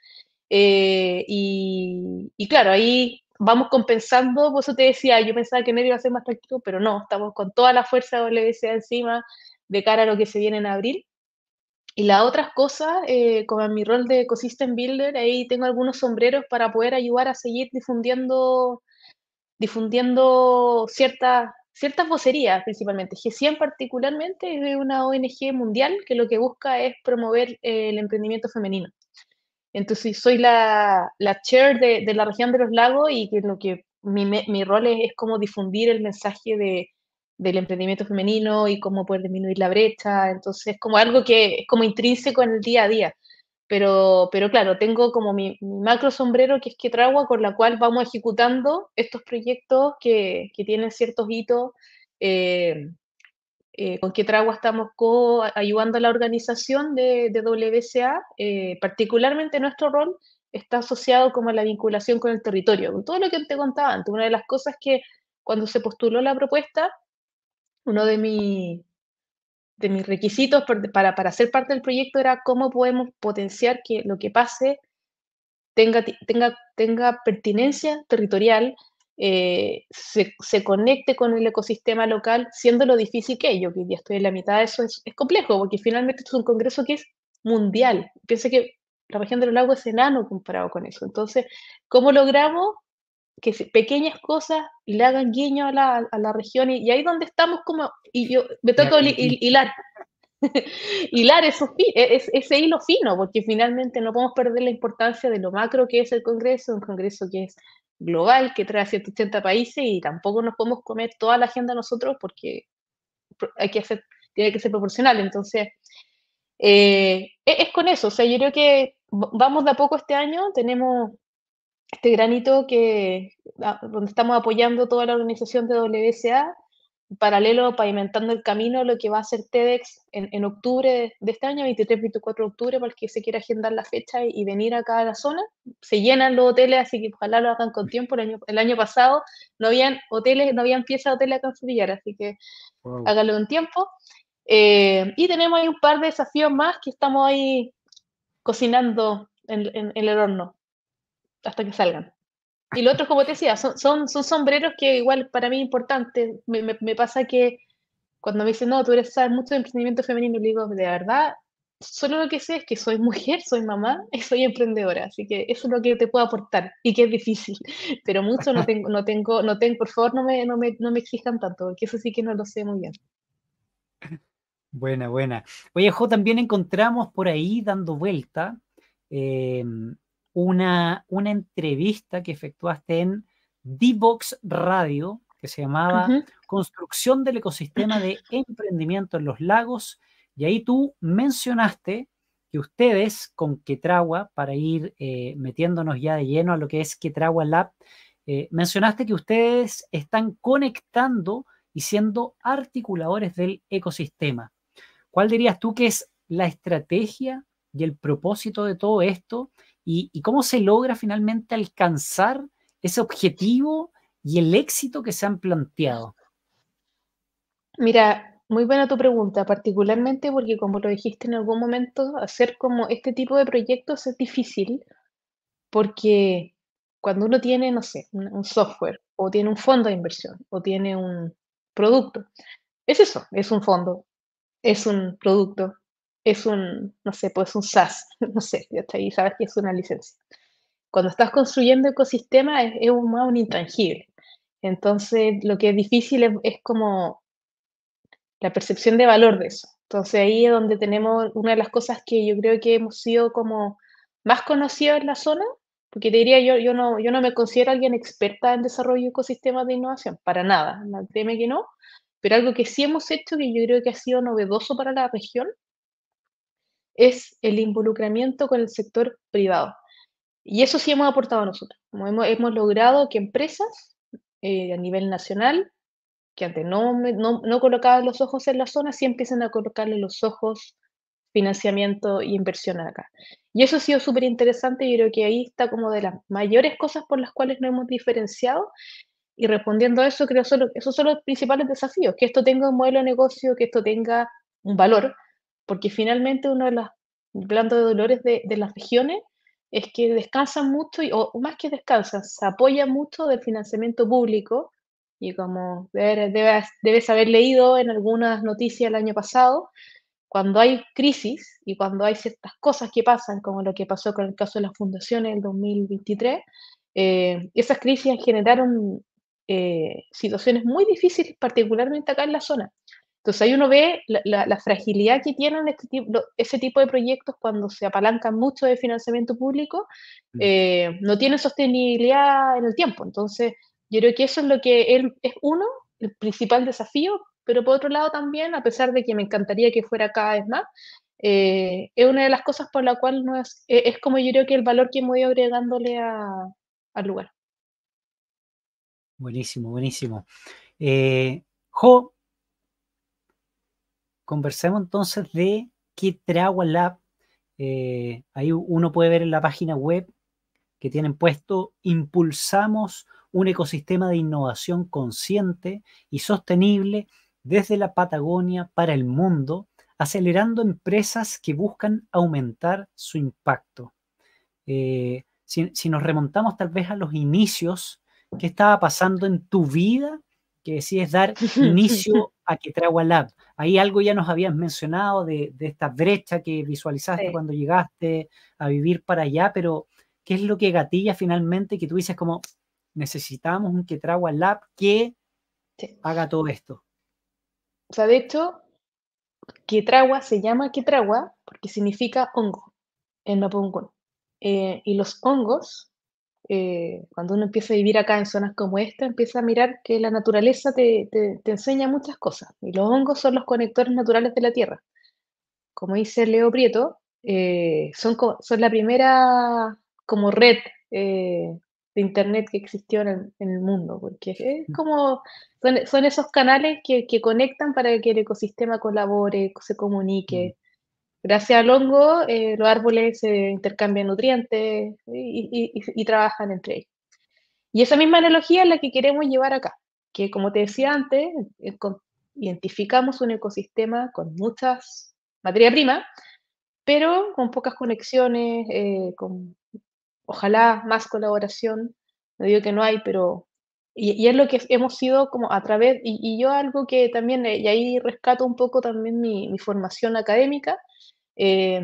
Eh, y, y claro, ahí vamos compensando, por eso te decía, yo pensaba que enero iba a ser más práctico, pero no, estamos con toda la fuerza de WBCA encima de cara a lo que se viene en abril. Y la otra cosa, eh, como en mi rol de Ecosystem Builder, ahí tengo algunos sombreros para poder ayudar a seguir difundiendo, difundiendo ciertas, ciertas vocerías principalmente. G100 particularmente es una ONG mundial que lo que busca es promover eh, el emprendimiento femenino. Entonces, soy la, la chair de, de, la región de los lagos y que lo que mi, mi rol es, como difundir el mensaje de, del emprendimiento femenino y cómo poder disminuir la brecha. Entonces, es como algo que es como intrínseco en el día a día. Pero, pero claro, tengo como mi, macro sombrero que es que con la cual vamos ejecutando estos proyectos que, que tienen ciertos hitos. Eh, eh, con qué trago estamos ayudando a la organización de, de WCA, eh, particularmente nuestro rol está asociado como a la vinculación con el territorio, con todo lo que te contaba antes. Una de las cosas que cuando se postuló la propuesta, uno de, mis requisitos para, ser parte del proyecto era cómo podemos potenciar que lo que pase tenga, tenga pertinencia territorial, eh, se, conecte con el ecosistema local, siendo lo difícil que Yo que ya estoy en la mitad de eso, es, complejo, porque finalmente esto es un congreso que es mundial. Piensa que la región de los lagos es enano comparado con eso. Entonces, ¿cómo logramos que pequeñas cosas le hagan guiño a la, región? Y, ahí donde estamos como, y yo me toca hilar, hilar esos, e, ese hilo fino, porque finalmente no podemos perder la importancia de lo macro que es el Congreso, un Congreso que es global que trae a 180 países y tampoco nos podemos comer toda la agenda nosotros porque hay que hacer, tiene que ser proporcional. Entonces, eh, e-, es con eso. O sea, yo creo que vamos de a poco este año, tenemos este granito que, ah, donde estamos apoyando toda la organización de WSA, paralelo pavimentando el camino lo que va a hacer TEDx en, octubre de este año, 23-24 de octubre, para el que se quiera agendar la fecha y, venir acá a la zona. Se llenan los hoteles, así que ojalá lo hagan con tiempo. El año, pasado no habían hoteles, no habían piezas de hoteles acá en así que háganlo con tiempo. Eh, y tenemos ahí un par de desafíos más que estamos ahí cocinando en el horno hasta que salgan. Y lo otro, como te decía, son, son, sombreros que igual para mí importante Me, me, pasa que cuando me dicen, no, tú eres, sabes mucho de emprendimiento femenino, digo, de verdad, solo lo que sé es que soy mujer, soy mamá y soy emprendedora. Así que eso es lo que te puedo aportar y que es difícil. Pero mucho no tengo, no tengo, no tengo, por favor, no me, no me, exijan tanto, porque eso sí que no lo sé muy bien. Buena, buena. Oye, Jo, también encontramos por ahí dando vuelta eh, una, una entrevista que efectuaste en D-Box Radio, que se llamaba Construcción del ecosistema de emprendimiento en los lagos. Y ahí tú mencionaste que ustedes con Quetragua, para ir eh, metiéndonos ya de lleno a lo que es Quetragua Lab, eh, mencionaste que ustedes están conectando y siendo articuladores del ecosistema. ¿Cuál dirías tú que es la estrategia y el propósito de todo esto y, cómo se logra finalmente alcanzar ese objetivo y el éxito que se han planteado. Mira, muy buena tu pregunta, particularmente porque como lo dijiste en algún momento, hacer como este tipo de proyectos es difícil porque cuando uno tiene, no sé, un, software o tiene un fondo de inversión o tiene un producto, es eso, es un fondo, es un producto, es un, no sé, pues un SaaS, no sé, está ahí sabes que es una licencia. Cuando estás construyendo ecosistema es, un, intangible. Entonces, lo que es difícil es, como la percepción de valor de eso. Entonces, ahí es donde tenemos una de las cosas que yo creo que hemos sido como más conocidos en la zona, porque te diría, yo, yo, no, yo no me considero alguien experta en desarrollo de ecosistemas de innovación, para nada, créeme que no, pero algo que sí hemos hecho que yo creo que ha sido novedoso para la región es el involucramiento con el sector privado. Y eso sí hemos aportado nosotros. Hemos, logrado que empresas eh, a nivel nacional, que antes no, no, colocaban los ojos en la zona, sí empiecen a colocarle los ojos financiamiento y inversión acá. Y eso ha sido súper interesante y creo que ahí está como de las mayores cosas por las cuales nos hemos diferenciado. Y respondiendo a eso, creo que esos son los principales desafíos, que esto tenga un modelo de negocio, que esto tenga un valor, porque finalmente uno de los de dolores de, las regiones es que descansan mucho, y, o más que descansan, se apoya mucho del financiamiento público, y como debes, haber leído en algunas noticias el año pasado, cuando hay crisis y cuando hay ciertas cosas que pasan, como lo que pasó con el caso de las fundaciones en 2023, eh, esas crisis generaron eh, situaciones muy difíciles, particularmente acá en la zona. Entonces ahí uno ve la, fragilidad que tienen este tipo, ese tipo de proyectos cuando se apalancan mucho de financiamiento público, mm. eh, no tienen sostenibilidad en el tiempo. Entonces yo creo que eso es lo que es uno, el principal desafío, pero por otro lado también, a pesar de que me encantaría que fuera cada vez más, eh, es una de las cosas por la cual no es, es como yo creo que el valor que me voy agregándole a, al lugar. Buenísimo, buenísimo. Eh, jo, conversemos entonces de qué Tragua Lab. Eh, ahí uno puede ver en la página web que tienen puesto Impulsamos un ecosistema de innovación consciente y sostenible desde la Patagonia para el mundo, acelerando empresas que buscan aumentar su impacto. Eh, si, si, nos remontamos tal vez a los inicios, ¿qué estaba pasando en tu vida que decides dar inicio a Quetragua Lab. Ahí algo ya nos habías mencionado de, de esta brecha que visualizaste cuando llegaste a vivir para allá, pero ¿qué es lo que gatilla finalmente que tú dices como necesitamos un Quetragua Lab que haga todo esto? O sea, de hecho, Quetragua se llama Quetragua porque significa hongo en Mapungun Eh, y los hongos eh, cuando uno empieza a vivir acá en zonas como esta, empieza a mirar que la naturaleza te, enseña muchas cosas. Y los hongos son los conectores naturales de la tierra. Como dice Leo Prieto, eh, son, son la primera como red eh, de internet que existió en el, mundo, porque es como, son, esos canales que, que, conectan para que el ecosistema colabore, se comunique, mm gracias al hongo, eh, los árboles se intercambian nutrientes y, trabajan entre ellos. Y esa misma analogía es la que queremos llevar acá, que como te decía antes, eh, identificamos un ecosistema con muchas materia prima, pero con pocas conexiones, eh, con, ojalá más colaboración, no digo que no hay, pero y, es lo que hemos sido como a través, y, yo algo que también, eh, y ahí rescato un poco también mi, formación académica, eh,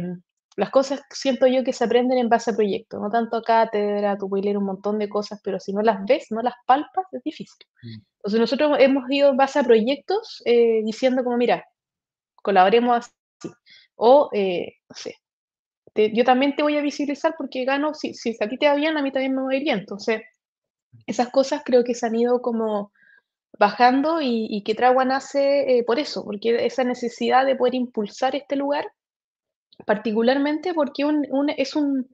las cosas siento yo que se aprenden en base a proyectos, no tanto a cátedra, tú puedes leer un montón de cosas, pero si no las ves, no las palpas, es difícil. Mm. Entonces nosotros hemos ido en base a proyectos eh, diciendo como, mira, colaboremos así, o, no sé, yo también te voy a visibilizar porque gano, si, si a te va bien, a mí también me va bien, entonces esas cosas creo que se han ido como bajando y, que Tragua nace eh, por eso, porque esa necesidad de poder impulsar este lugar, particularmente porque es, un,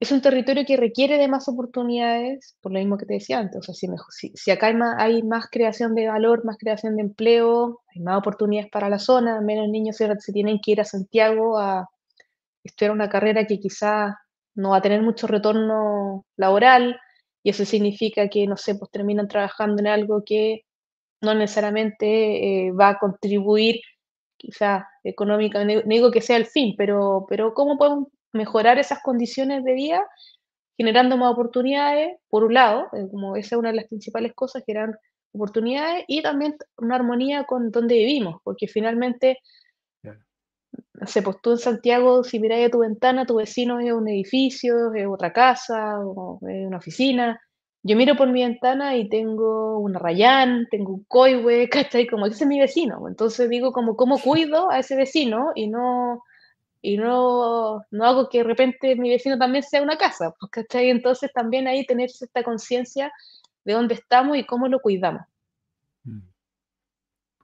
es un territorio que requiere de más oportunidades, por lo mismo que te decía antes, o sea, si, si, acá hay más, creación de valor, más creación de empleo, hay más oportunidades para la zona, menos niños se, tienen que ir a Santiago a estudiar una carrera que quizá no va a tener mucho retorno laboral, y eso significa que, no sé, pues terminan trabajando en algo que no necesariamente eh, va a contribuir quizá económicamente, no digo que sea el fin, pero, pero cómo podemos mejorar esas condiciones de vida generando más oportunidades, por un lado, eh, como esa es una de las principales cosas, que eran oportunidades y también una armonía con donde vivimos, porque finalmente se postó pues tú en Santiago, si miráis a tu ventana, tu vecino es un edificio, es otra casa, es una oficina. Yo miro por mi ventana y tengo un rayán, tengo un coihue, ¿cachai? Como ese es mi vecino. Pues. Entonces digo, como, ¿cómo cuido a ese vecino? Y no, y no, no hago que de repente mi vecino también sea una casa, pues, ¿cachai? Entonces también ahí tener esta conciencia de dónde estamos y cómo lo cuidamos. Mm.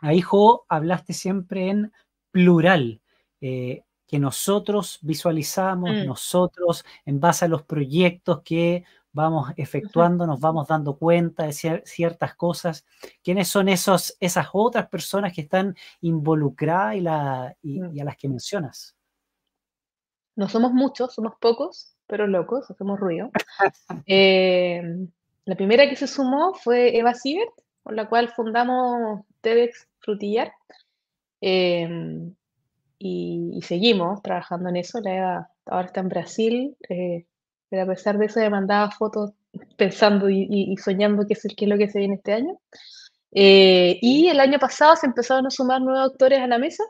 Ahí, Jo, hablaste siempre en plural eh, que nosotros visualizamos, mm. nosotros en base a los proyectos que vamos efectuando, nos vamos dando cuenta de ciertas cosas. ¿Quiénes son esos, esas otras personas que están involucradas mm. y, a las que mencionas? No somos muchos, somos pocos, pero locos, hacemos ruido. Em, la primera que se sumó fue Eva Siebert, con la cual fundamos TEDx Frutillar. Em, y, seguimos trabajando en eso. La ahora está en Brasil, eh, pero a pesar de eso, le mandaba fotos pensando y, soñando qué es, lo que se viene este año. Eh, y el año pasado se empezaron a sumar nuevos actores a la mesa.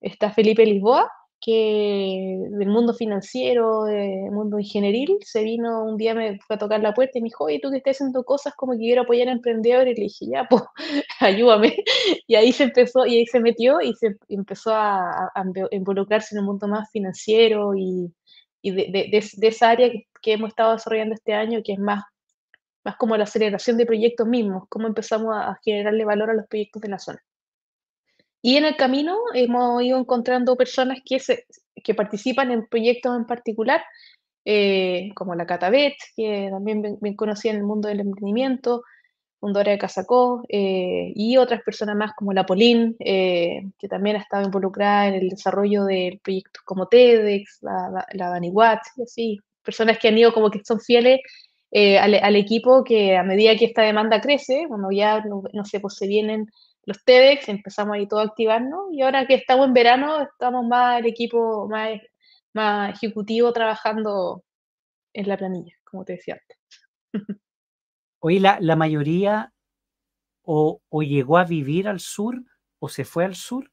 Está Felipe Lisboa, que del mundo financiero, del mundo ingenieril, se vino un día, me fue a tocar la puerta y me dijo, oye, tú que estás haciendo cosas como que quiero apoyar a emprendedores, y le dije, ya, pues, ayúdame. Y ahí se empezó, y ahí se metió y se empezó a, involucrarse en un mundo más financiero y, y de, de, esa área que, hemos estado desarrollando este año, que es más, más como la aceleración de proyectos mismos, cómo empezamos a generarle valor a los proyectos de la zona. Y en el camino hemos ido encontrando personas que, que participan en proyectos en particular, eh, como la Catabet, que también bien, bien, conocida en el mundo del emprendimiento, fundadora de Casacó, eh, y otras personas más como la Polín, eh, que también ha estado involucrada en el desarrollo de proyectos como TEDx, la, la Dani y así, personas que han ido como que son fieles al, equipo que a medida que esta demanda crece, cuando ya, no, no sé, pues se vienen los TEDx, empezamos ahí todo a activarnos y ahora que estamos en verano estamos más el equipo más, más ejecutivo trabajando en la planilla, como te decía antes. Hoy la, mayoría o, llegó a vivir al sur o se fue al sur.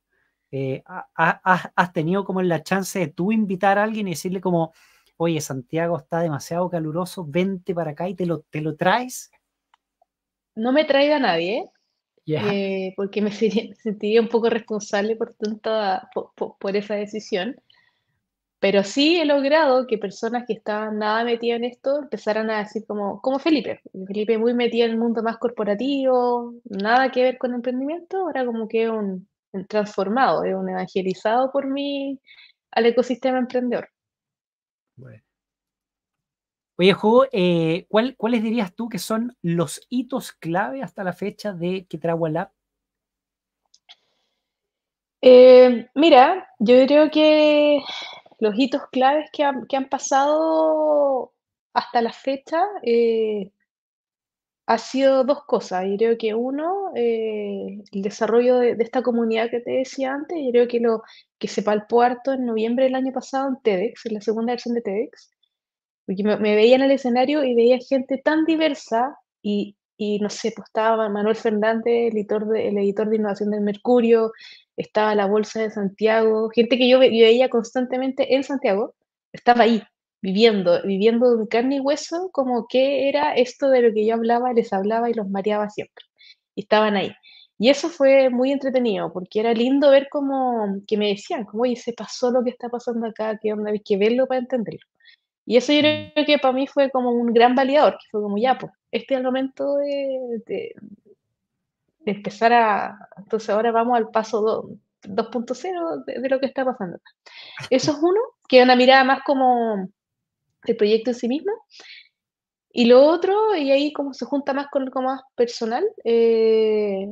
Eh, ¿Has tenido como la chance de tú invitar a alguien y decirle como, oye, Santiago está demasiado caluroso, vente para acá y te lo, te lo traes? No me he traído a nadie, eh, porque me sentiría un poco responsable por, tanta, ah, por, esa decisión. Pero sí he logrado que personas que estaban nada metidas en esto empezaran a decir como, como Felipe, Felipe muy metido en el mundo más corporativo, nada que ver con emprendimiento, ahora como que un, transformado, eh, un evangelizado por mí al ecosistema emprendedor. Bueno. Oye, Jo, eh, ¿cuáles dirías tú que son los hitos clave hasta la fecha de trago Lab? Eh, mira, yo creo que los hitos claves que, han pasado hasta la fecha eh, ha sido dos cosas. Yo creo que uno, eh, el desarrollo de, esta comunidad que te decía antes, yo creo que lo que sepa el puerto en noviembre del año pasado en TEDx, en la segunda versión de TEDx, porque me, veía en el escenario y veía gente tan diversa y, y no sé, pues estaba Manuel Fernández, el editor, de, editor de innovación del Mercurio, estaba la Bolsa de Santiago, gente que yo, veía constantemente en Santiago, estaba ahí, viviendo, viviendo de carne y hueso, como que era esto de lo que yo hablaba, les hablaba y los mareaba siempre. Y estaban ahí. Y eso fue muy entretenido, porque era lindo ver cómo, que me decían, como, oye, se pasó lo que está pasando acá, que onda, hay que verlo para entenderlo. Y eso yo creo que para mí fue como un gran validador, que fue como, ya, pues, este es el momento de, empezar a... Entonces ahora vamos al paso 2.0 de, lo que está pasando. Eso es uno, que es una mirada más como el proyecto en sí mismo. Y lo otro, y ahí como se junta más con lo más personal, eh,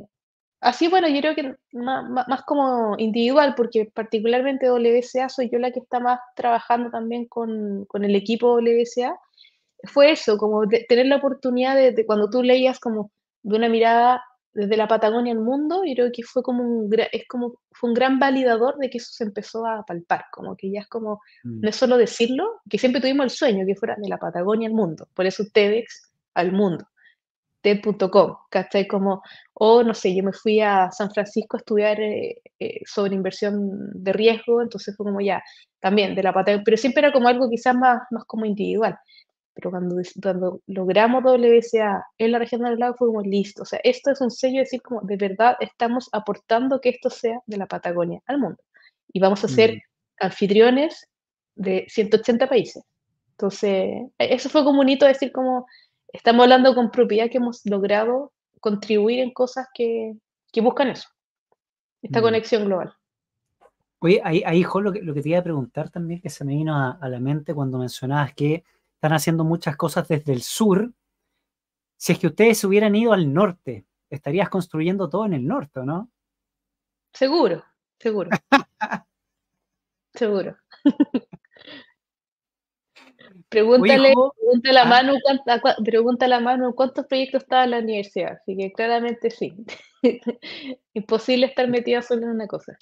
Así, bueno, yo creo que más, como individual, porque particularmente WSA soy yo la que está más trabajando también con, con el equipo WSA, fue eso, como tener la oportunidad de, cuando tú leías como de una mirada desde la Patagonia al mundo, yo creo que fue como un, es como, fue un gran validador de que eso se empezó a palpar, como que ya es como, mm. no es solo decirlo, que siempre tuvimos el sueño que fuera de la Patagonia al mundo, por eso TEDx al mundo. TED.com, ¿cachai? Como, o oh, no sé, yo me fui a San Francisco a estudiar eh, eh, sobre inversión de riesgo, entonces fue como ya, también de la Patagonia, pero siempre era como algo quizás más, más como individual. Pero cuando, cuando logramos WSA en la región del lago fue listos. listo. O sea, esto es un sello de decir como de verdad estamos aportando que esto sea de la Patagonia al mundo. Y vamos a ser mm. anfitriones de 180 países. Entonces, e, eso fue como bonito decir como, estamos hablando con propiedad que hemos logrado contribuir en cosas que, buscan eso, esta mm. conexión global. Oye, ahí, ahí lo que, te iba a preguntar también, que se me vino a, la mente cuando mencionabas que están haciendo muchas cosas desde el sur. Si es que ustedes hubieran ido al norte, estarías construyendo todo en el norte, ¿no? Seguro, seguro. seguro. Pregúntale, a ah. Manu, cuántos proyectos estaba en la universidad, así que claramente sí. Imposible estar metida solo en una cosa.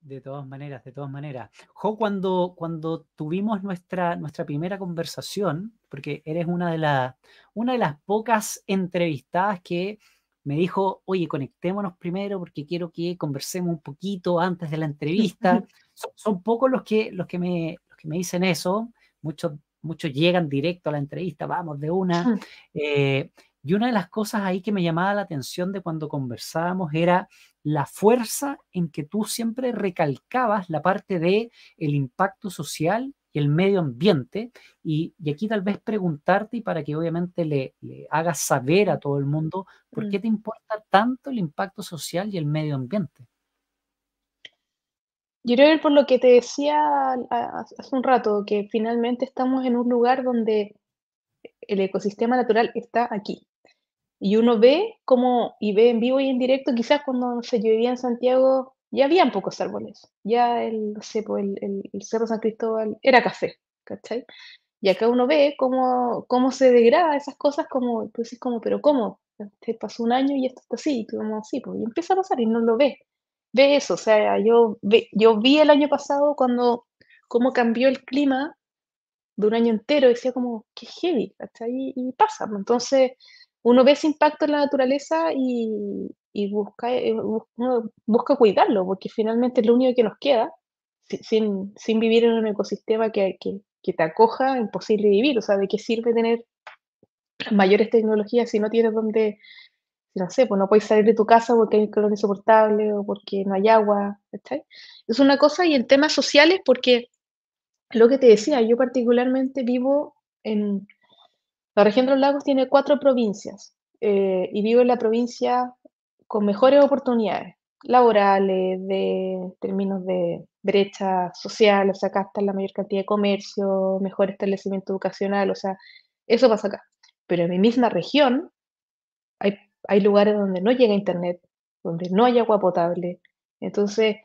De todas maneras, de todas maneras. Jo, cuando, cuando tuvimos nuestra, nuestra primera conversación, porque eres una de, una de las pocas entrevistadas que me dijo, oye, conectémonos primero porque quiero que conversemos un poquito antes de la entrevista. son, pocos los que, los, que me, los que me dicen eso, muchos muchos llegan directo a la entrevista, vamos, de una. Mm. Eh, y una de las cosas ahí que me llamaba la atención de cuando conversábamos era la fuerza en que tú siempre recalcabas la parte de el impacto social y el medio ambiente. Y, aquí tal vez preguntarte, y para que obviamente le, hagas saber a todo el mundo, ¿por mm. qué te importa tanto el impacto social y el medio ambiente? Yo creo que por lo que te decía hace un rato, que finalmente estamos en un lugar donde el ecosistema natural está aquí. Y uno ve como, y ve en vivo y en directo, quizás cuando se llovía en Santiago ya habían pocos árboles. Ya pues, el, el, el, Cerro San Cristóbal era café, ¿cachai? Y acá uno ve cómo, cómo se degrada esas cosas, como, pues es como, pero ¿cómo? Te este pasó un año y esto está así, y tú como, pues, y empieza a pasar y no lo ves ve eso, o sea, yo, vi el año pasado cuando, cómo cambió el clima de un año entero, decía como, qué heavy, hasta Y, pasa, pues, entonces uno ve ese impacto en la naturaleza y, busca, eh, busca cuidarlo, porque finalmente es lo único que nos queda, sin, vivir en un ecosistema que, que, te acoja, imposible vivir, o sea, ¿de qué sirve tener mayores tecnologías si no tienes donde no sé, pues no podéis salir de tu casa porque hay un calor insoportable o porque no hay agua, ¿está? Es una cosa y en temas sociales porque lo que te decía, yo particularmente vivo en, la región de los lagos tiene cuatro provincias eh, y vivo en la provincia con mejores oportunidades laborales, de términos de brecha social, o sea, acá está la mayor cantidad de comercio, mejor establecimiento educacional, o sea, eso pasa acá. Pero en mi misma región hay hay lugares donde no llega internet, donde no hay agua potable. Entonces,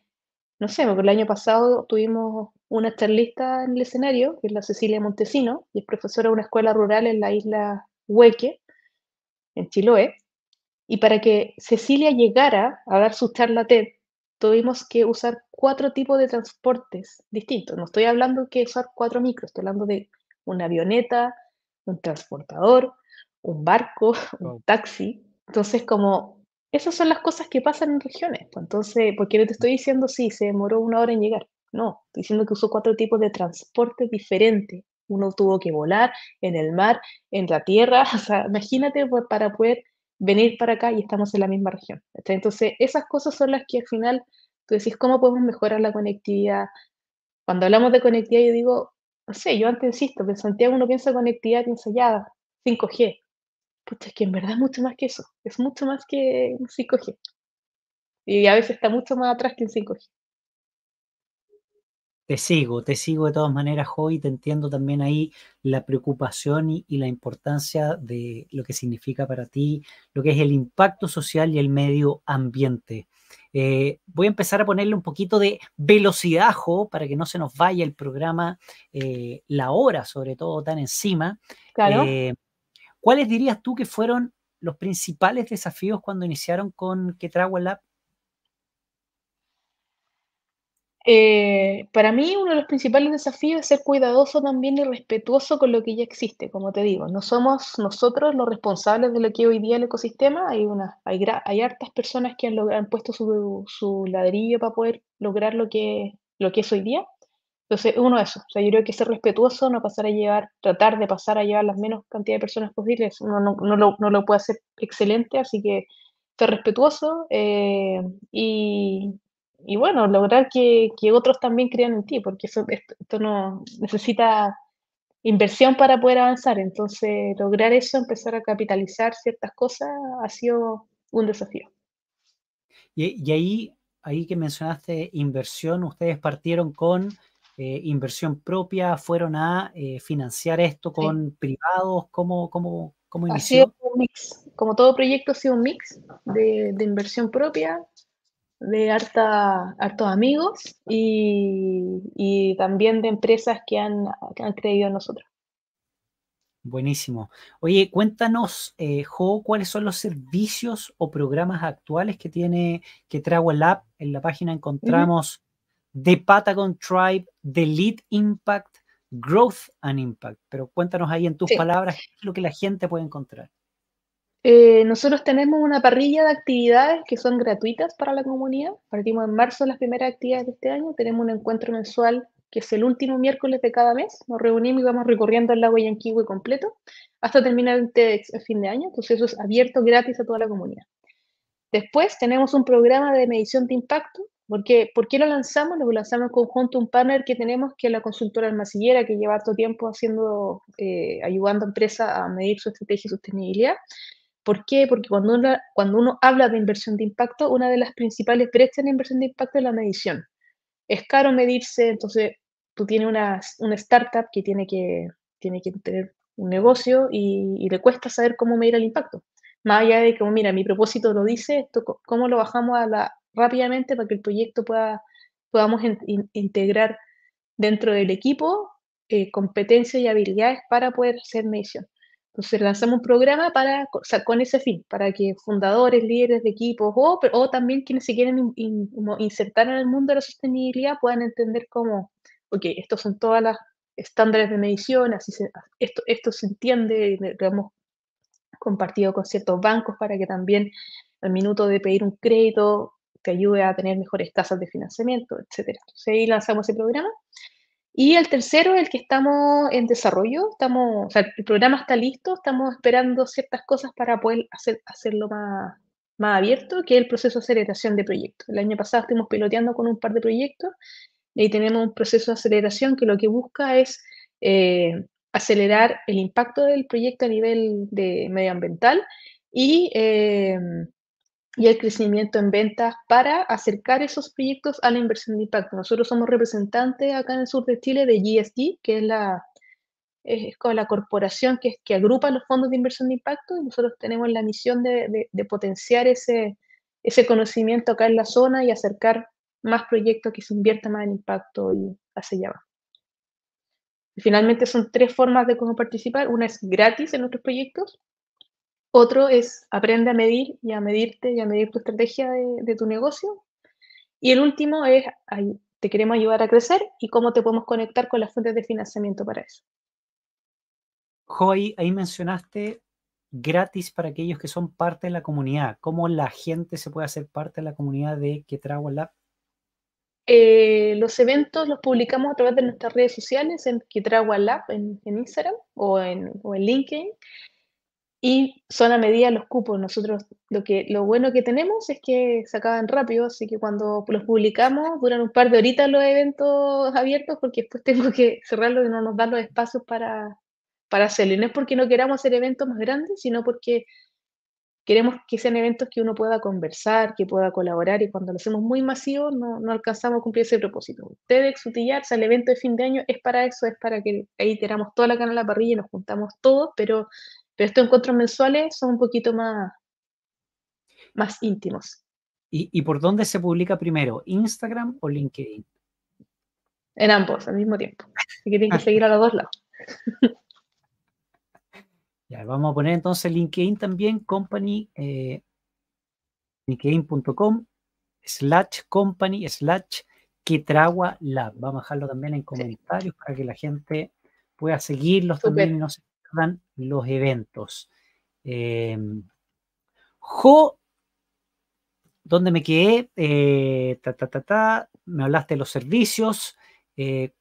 no sé, porque el año pasado tuvimos una charlista en el escenario, que es la Cecilia Montesino, y es profesora de una escuela rural en la isla Hueque, en Chiloé. Y para que Cecilia llegara a dar su charla TED, tuvimos que usar cuatro tipos de transportes distintos. No estoy hablando que usar cuatro micros, estoy hablando de una avioneta, un transportador, un barco, un taxi, entonces, como esas son las cosas que pasan en regiones. Pues, entonces, porque no te estoy diciendo, sí, se demoró una hora en llegar. No, estoy diciendo que usó cuatro tipos de transporte diferentes. Uno tuvo que volar en el mar, en la tierra. O sea, imagínate pues, para poder venir para acá y estamos en la misma región. Entonces, esas cosas son las que al final tú decís, ¿cómo podemos mejorar la conectividad? Cuando hablamos de conectividad, yo digo, no sé, yo antes insisto, en Santiago uno piensa conectividad, piensa ya 5G, es que en verdad es mucho más que eso, es mucho más que un 5G. Y a veces está mucho más atrás que un 5G. Te sigo, te sigo de todas maneras, Joy, te entiendo también ahí la preocupación y, la importancia de lo que significa para ti, lo que es el impacto social y el medio ambiente. Eh, voy a empezar a ponerle un poquito de velocidad, para que no se nos vaya el programa, eh, la hora sobre todo tan encima. Claro. Eh, ¿Cuáles dirías tú que fueron los principales desafíos cuando iniciaron con que Lab? Eh, para mí uno de los principales desafíos es ser cuidadoso también y respetuoso con lo que ya existe, como te digo, no somos nosotros los responsables de lo que hoy día el ecosistema, hay, una, hay, hartas personas que han, puesto su, su, ladrillo para poder lograr lo que, lo que es hoy día, entonces, uno de esos. yo creo que ser respetuoso, no pasar a llevar, tratar de pasar a llevar las menos cantidad de personas posibles, uno no, lo, puede hacer excelente, así que ser respetuoso eh, y, bueno, lograr que, otros también crean en ti, porque eso, esto, no necesita inversión para poder avanzar. Entonces, lograr eso, empezar a capitalizar ciertas cosas, ha sido un desafío. Y, y ahí, ahí que mencionaste inversión, ustedes partieron con eh, inversión propia, fueron a eh, financiar esto con privados, ¿cómo, cómo, cómo inició? un mix, como todo proyecto ha sido un mix de, inversión propia, de harta, hartos amigos y, también de empresas que han, creído en nosotros. Buenísimo. Oye, cuéntanos, eh, Jo, cuáles son los servicios o programas actuales que tiene que Trago el App. En la página encontramos de Patagon Tribe, The Lead Impact, Growth and Impact. Pero cuéntanos ahí en tus palabras qué es lo que la gente puede encontrar. Eh, nosotros tenemos una parrilla de actividades que son gratuitas para la comunidad. Partimos en marzo las primeras actividades de este año. Tenemos un encuentro mensual que es el último miércoles de cada mes. Nos reunimos y vamos recorriendo el lago Yanquiwe completo hasta terminar el fin de año. Entonces eso es abierto gratis a toda la comunidad. Después tenemos un programa de medición de impacto porque, ¿Por qué lo lanzamos? Lo lanzamos en conjunto un partner que tenemos, que es la consultora almacillera, que lleva todo tiempo haciendo, eh, ayudando a empresas a medir su estrategia de sostenibilidad. ¿Por qué? Porque cuando uno, cuando uno habla de inversión de impacto, una de las principales brechas en inversión de impacto es la medición. Es caro medirse, entonces tú tienes una, una startup que tiene, que tiene que tener un negocio y, le cuesta saber cómo medir el impacto. Más allá de que, mira, mi propósito lo dice, esto, ¿cómo lo bajamos a la rápidamente para que el proyecto pueda, podamos integrar dentro del equipo eh, competencias y habilidades para poder hacer medición. Entonces lanzamos un programa para, con ese fin, para que fundadores, líderes de equipos o, también quienes se quieren insertar en el mundo de la sostenibilidad puedan entender cómo, ok, estos son todas las estándares de medición, así esto, esto se entiende, lo hemos compartido con ciertos bancos para que también al minuto de pedir un crédito te ayude a tener mejores tasas de financiamiento, etcétera. Entonces ahí lanzamos ese programa. Y el tercero, el que estamos en desarrollo, estamos, el programa está listo, estamos esperando ciertas cosas para poder hacer, hacerlo más, más abierto, que es el proceso de aceleración de proyectos. El año pasado estuvimos piloteando con un par de proyectos y tenemos un proceso de aceleración que lo que busca es eh, acelerar el impacto del proyecto a nivel de medioambiental y eh, y el crecimiento en ventas para acercar esos proyectos a la inversión de impacto. Nosotros somos representantes acá en el sur de Chile de GSD, que es la, es la corporación que, que agrupa los fondos de inversión de impacto y nosotros tenemos la misión de, potenciar ese, ese conocimiento acá en la zona y acercar más proyectos que se inviertan más en impacto y hacia allá va Finalmente son tres formas de cómo participar. Una es gratis en nuestros proyectos, otro es aprende a medir y a medirte y a medir tu estrategia de, tu negocio. Y el último es te queremos ayudar a crecer y cómo te podemos conectar con las fuentes de financiamiento para eso. Joy, ahí mencionaste gratis para aquellos que son parte de la comunidad. ¿Cómo la gente se puede hacer parte de la comunidad de Ketrawa Lab? Eh, los eventos los publicamos a través de nuestras redes sociales en Ketrawa Lab en, en Instagram o o en LinkedIn y son a medida los cupos. Nosotros lo, que, lo bueno que tenemos es que se acaban rápido, así que cuando los publicamos duran un par de horitas los eventos abiertos porque después tengo que cerrarlo y no nos dan los espacios para, para hacerlo. Y no es porque no queramos hacer eventos más grandes, sino porque queremos que sean eventos que uno pueda conversar, que pueda colaborar y cuando lo hacemos muy masivo no, no alcanzamos a cumplir ese propósito. Ustedes, Utillar, el evento de fin de año es para eso, es para que ahí tiramos toda la cana a la parrilla y nos juntamos todos, pero pero estos encuentros mensuales son un poquito más, más íntimos. ¿Y, por dónde se publica primero? ¿Instagram o LinkedIn? En ambos, al mismo tiempo. Así que tienen que seguir a los dos lados. ya, vamos a poner entonces LinkedIn también, company, eh, linkedin.com, slash company, slash tragua Lab. Vamos a dejarlo también en comentarios para que la gente pueda seguirlos también y no se los eventos. Em, jo, ¿dónde me quedé? Eh, ta, me hablaste de los servicios. Eh,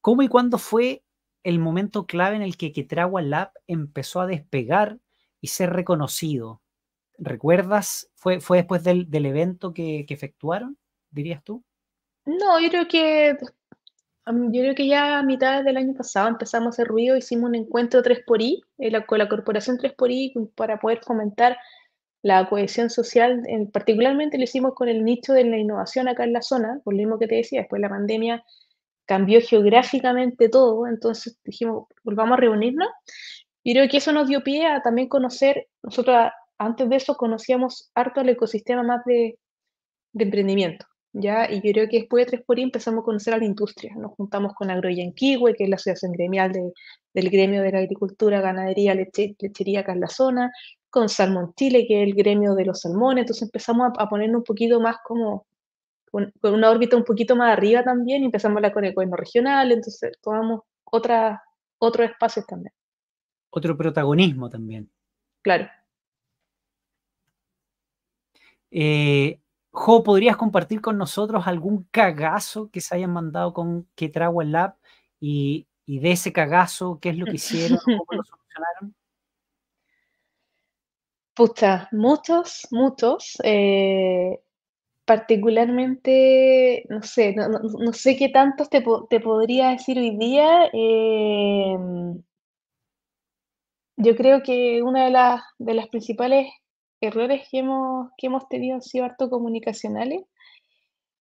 ¿Cómo y cuándo fue el momento clave en el que Quetragua Lab empezó a despegar y ser reconocido? ¿Recuerdas? ¿Fue, fue después del, evento que, que efectuaron, dirías tú? No, yo creo que yo creo que ya a mitad del año pasado empezamos a hacer ruido, hicimos un encuentro 3xI eh, la, con la corporación 3xI para poder fomentar la cohesión social, particularmente lo hicimos con el nicho de la innovación acá en la zona, por lo mismo que te decía, después la pandemia cambió geográficamente todo, entonces dijimos, volvamos a reunirnos. Y creo que eso nos dio pie a también conocer, nosotros antes de eso conocíamos harto el ecosistema más de, de emprendimiento, y yo creo que después de Tres por empezamos a conocer a la industria. Nos juntamos con Agroyanquihue, que es la asociación gremial del gremio de la agricultura, ganadería, leche, lechería acá en la zona, con Salmón Chile, que es el gremio de los salmones. Entonces empezamos a, ponernos un poquito más como con, una órbita un poquito más arriba también, empezamos a hablar con el gobierno regional, entonces tomamos otra, otros espacios también. Otro protagonismo también. Claro. Eh, Jo, ¿podrías compartir con nosotros algún cagazo que se hayan mandado con trago Lab y, y de ese cagazo, qué es lo que hicieron, cómo lo solucionaron? Puta, muchos, muchos. Eh, particularmente, no sé, no, sé qué tantos te, podría decir hoy día. Eh, yo creo que una de de las principales errores que hemos, que hemos tenido han sido harto comunicacionales,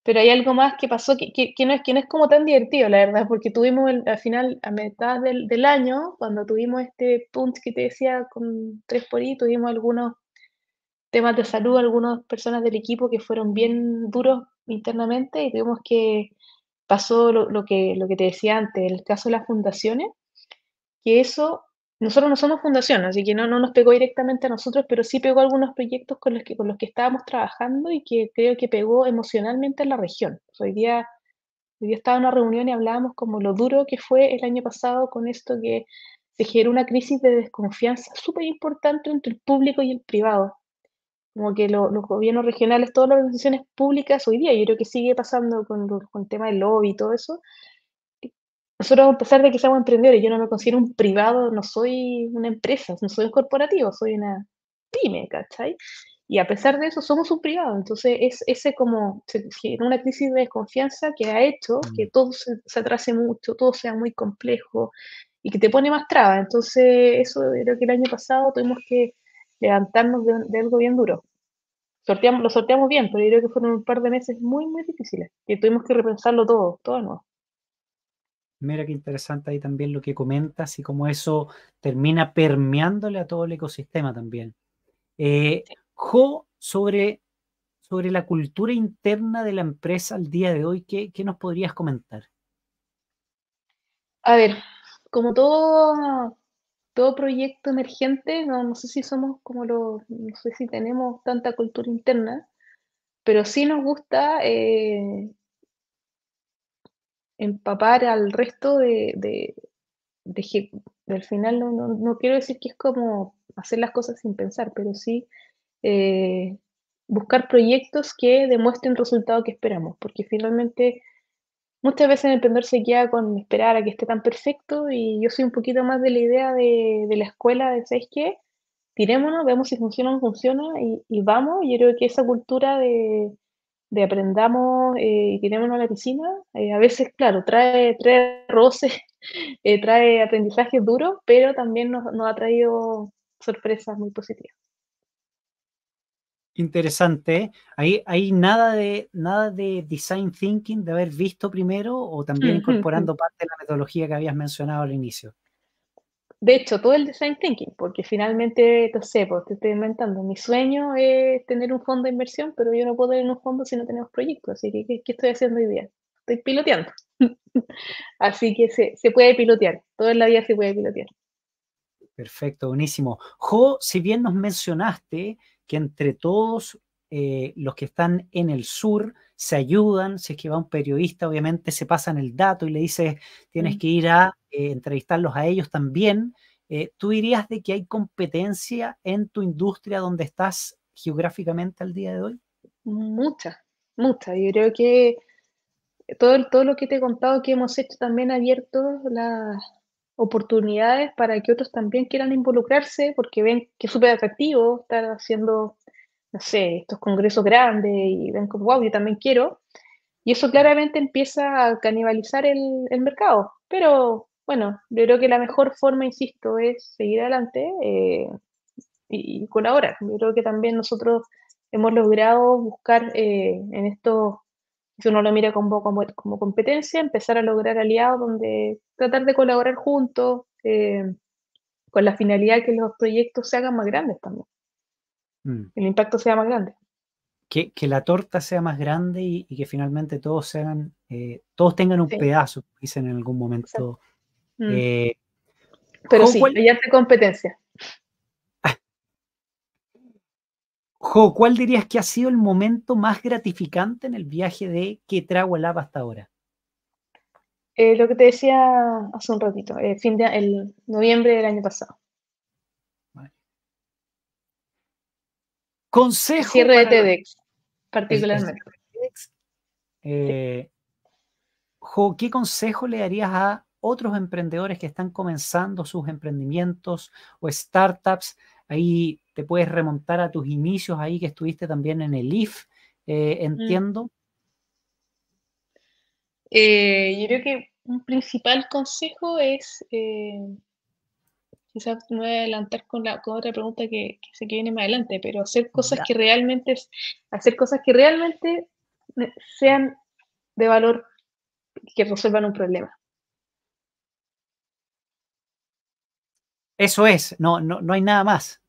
pero hay algo más que pasó que, que, no, es, que no es como tan divertido, la verdad, porque tuvimos al final, a mitad del, año, cuando tuvimos este punt que te decía con tres por I, tuvimos algunos temas de salud, algunas personas del equipo que fueron bien duros internamente y tuvimos que pasó lo, que, lo que te decía antes, el caso de las fundaciones, que eso nosotros no somos fundación, así que no, nos pegó directamente a nosotros, pero sí pegó algunos proyectos con los que, con los que estábamos trabajando y que creo que pegó emocionalmente a la región. Hoy día, hoy día estaba en una reunión y hablábamos como lo duro que fue el año pasado con esto que se generó una crisis de desconfianza súper importante entre el público y el privado. Como que los gobiernos regionales, todas las organizaciones públicas hoy día, yo creo que sigue pasando con, con el tema del lobby y todo eso, nosotros, a pesar de que seamos emprendedores, yo no me considero un privado, no soy una empresa, no soy un corporativo, soy una pyme, ¿cachai? Y a pesar de eso, somos un privado. Entonces, es ese como, una crisis de desconfianza que ha hecho mm. que todo se, atrase mucho, todo sea muy complejo y que te pone más trabas. Entonces, eso creo que el año pasado tuvimos que levantarnos de, algo bien duro. Sorteamos, lo sorteamos bien, pero creo que fueron un par de meses muy, muy difíciles, y tuvimos que repensarlo todo, todo de nuevo. Mira qué interesante ahí también lo que comentas y cómo eso termina permeándole a todo el ecosistema también. Eh, jo, sobre, sobre la cultura interna de la empresa al día de hoy, ¿qué, nos podrías comentar? A ver, como todo, todo proyecto emergente, no, sé si somos como los, no sé si tenemos tanta cultura interna, pero sí nos gusta eh, empapar al resto de, de, de del final no, quiero decir que es como hacer las cosas sin pensar, pero sí eh, buscar proyectos que demuestren el resultado que esperamos, porque finalmente muchas veces el emprendedor se queda con esperar a que esté tan perfecto y yo soy un poquito más de la idea de, la escuela, de, que que Tirémonos, vemos si funciona o no funciona y, y vamos, yo creo que esa cultura de de aprendamos eh, y tenemos a la piscina, eh, a veces, claro, trae, trae roces, eh, trae aprendizajes duro, pero también nos, ha traído sorpresas muy positivas. Interesante. ¿Hay, hay nada, de, nada de design thinking de haber visto primero o también incorporando parte de la metodología que habías mencionado al inicio? de hecho, todo el design thinking, porque finalmente, no sé, pues, te estoy inventando, mi sueño es tener un fondo de inversión, pero yo no puedo tener un fondo si no tenemos proyectos, así que ¿qué, estoy haciendo hoy día? Estoy piloteando. así que se, se puede pilotear, todo la vida se puede pilotear. Perfecto, buenísimo. Jo, si bien nos mencionaste que entre todos eh, los que están en el sur se ayudan, si es que va un periodista, obviamente se pasan el dato y le dice, tienes mm. que ir a eh, entrevistarlos a ellos también. Eh, ¿Tú dirías de que hay competencia en tu industria donde estás geográficamente al día de hoy? Mucha, mucha. Yo creo que todo, todo lo que te he contado que hemos hecho también ha abierto las oportunidades para que otros también quieran involucrarse porque ven que es súper atractivo estar haciendo no sé, estos congresos grandes y ven como, wow, yo también quiero. Y eso claramente empieza a canibalizar el, mercado. Pero bueno, yo creo que la mejor forma, insisto, es seguir adelante eh, y, colaborar. Yo creo que también nosotros hemos logrado buscar eh, en esto, si uno lo mira como, como, competencia, empezar a lograr aliados donde tratar de colaborar juntos eh, con la finalidad de que los proyectos se hagan más grandes también. Mm. El impacto sea más grande. Que, la torta sea más grande y, que finalmente todos sean, eh, todos tengan un pedazo, dicen en algún momento. Mm. Eh, Pero sí, cuál... ya competencia. Ah. Jo, ¿cuál dirías que ha sido el momento más gratificante en el viaje de que Lava hasta ahora? Eh, lo que te decía hace un ratito, fin de, el noviembre del año pasado. Consejo. Cierre de particularmente. ¿Qué consejo le darías a otros emprendedores que están comenzando sus emprendimientos o startups? Ahí te puedes remontar a tus inicios, ahí que estuviste también en el IF, entiendo. yo creo que un principal consejo es quizás me voy a adelantar con, la, otra pregunta que, que se que viene más adelante, pero hacer cosas que realmente, hacer cosas que realmente sean de valor que resuelvan un problema. Eso es, no, no, hay nada más.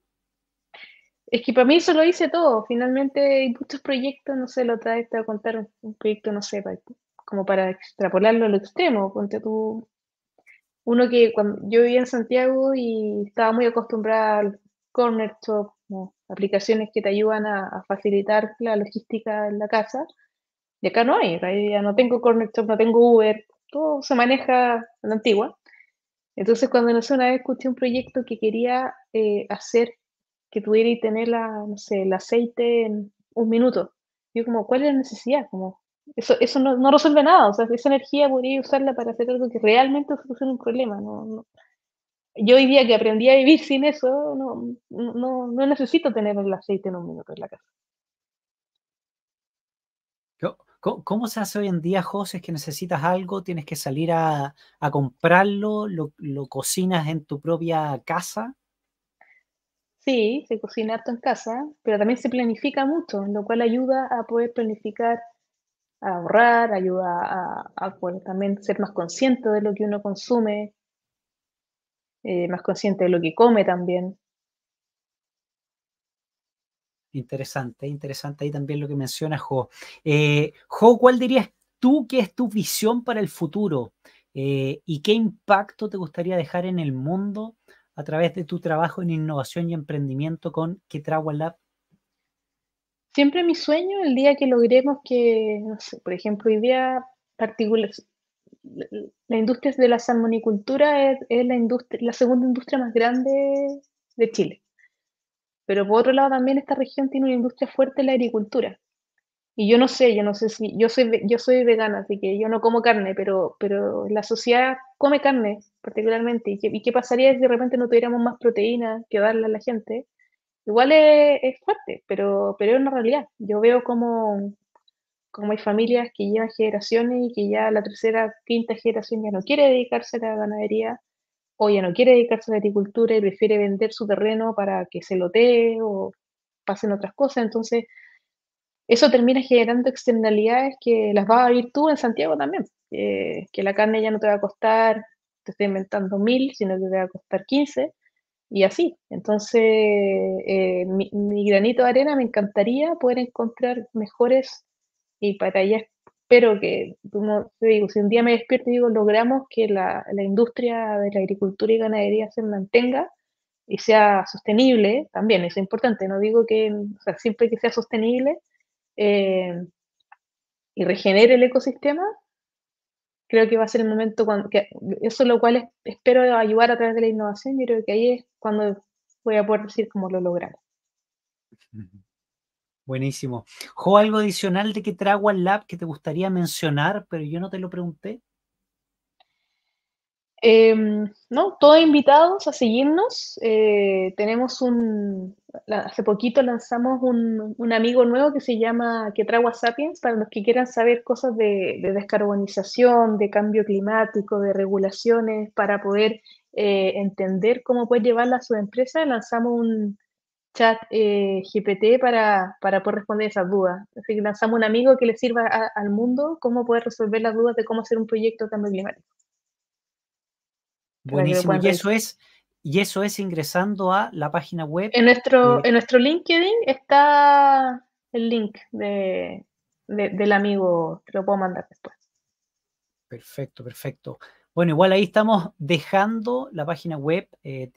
Es que para mí eso lo hice todo. Finalmente hay muchos proyectos, no sé, lo trae, a contar un, proyecto, no sé, como para extrapolarlo al extremo. Ponte tú, uno que cuando yo vivía en Santiago y estaba muy acostumbrada al corner shop, aplicaciones que te ayudan a, facilitar la logística en la casa. Y acá no hay, ya no tengo corner shop, no tengo Uber, todo se maneja en la antigua. Entonces cuando no sé, una vez escuché un proyecto que quería eh, hacer que pudiera tener la, no el aceite en un minuto. Yo como, ¿cuál es la necesidad? Como, eso, eso no, no, resuelve nada. O sea, esa energía podría usarla para hacer algo que realmente solucione un problema. No, no. Yo hoy día que aprendí a vivir sin eso, no, no, no necesito tener el aceite en un minuto en la casa. ¿Cómo, se hace hoy en día, José? Es que necesitas algo, tienes que salir a, a comprarlo, lo, lo, cocinas en tu propia casa. Sí, se cocina harto en casa, pero también se planifica mucho, lo cual ayuda a poder planificar a ahorrar, ayuda a, ser más consciente de lo que uno consume, eh, más consciente de lo que come también. Interesante, interesante ahí también lo que menciona Jo. Eh, jo, ¿cuál dirías tú que es tu visión para el futuro? Eh, ¿Y qué impacto te gustaría dejar en el mundo a través de tu trabajo en innovación y emprendimiento con Ketrawa Lab siempre mi sueño, el día que logremos que, no sé, por ejemplo, hoy día la industria de la salmonicultura es, la, segunda industria más grande de Chile. Pero por otro lado también esta región tiene una industria fuerte en la agricultura. Y yo no sé, yo no sé si, yo soy, yo soy vegana, así que yo no como carne, pero, pero la sociedad come carne particularmente. ¿Y qué, y qué pasaría si de repente no tuviéramos más proteína que darle a la gente? Igual es, fuerte, pero, pero es una realidad. Yo veo como, como hay familias que llevan generaciones y que ya la tercera, quinta generación ya no quiere dedicarse a la ganadería o ya no quiere dedicarse a la agricultura y prefiere vender su terreno para que se lotee o pasen otras cosas. Entonces, eso termina generando externalidades que las vas a vivir tú en Santiago también. que la carne ya no te va a costar, te estoy inventando mil, sino que te va a costar quince y así. Entonces, eh, mi, granito de arena me encantaría poder encontrar mejores y para allá espero que, como digo, si un día me despierto y digo, logramos que la, industria de la agricultura y ganadería se mantenga y sea sostenible, también es importante, no digo que, o sea, siempre que sea sostenible eh, y regenere el ecosistema, creo que va a ser el momento cuando, eso es lo cual espero ayudar a través de la innovación, y creo que ahí es cuando voy a poder decir cómo lo lograr. Buenísimo. Jo, algo adicional de que trago al lab que te gustaría mencionar, pero yo no te lo pregunté. Em, no, todos invitados a seguirnos. Eh, tenemos un, hace poquito lanzamos un, amigo nuevo que se llama Que Sapiens, para los que quieran saber cosas de, descarbonización, de cambio climático, de regulaciones, para poder eh, entender cómo puede llevarla a su empresa. Lanzamos un chat eh, GPT para, para, poder responder esas dudas. Así lanzamos un amigo que le sirva al mundo cómo poder resolver las dudas de cómo hacer un proyecto de cambio climático. Buenísimo. Y eso es, y eso es ingresando a la página web. En nuestro, en nuestro LinkedIn está el link de, del amigo, te lo puedo mandar después. Perfecto, perfecto. Bueno, igual ahí estamos dejando la página web eh,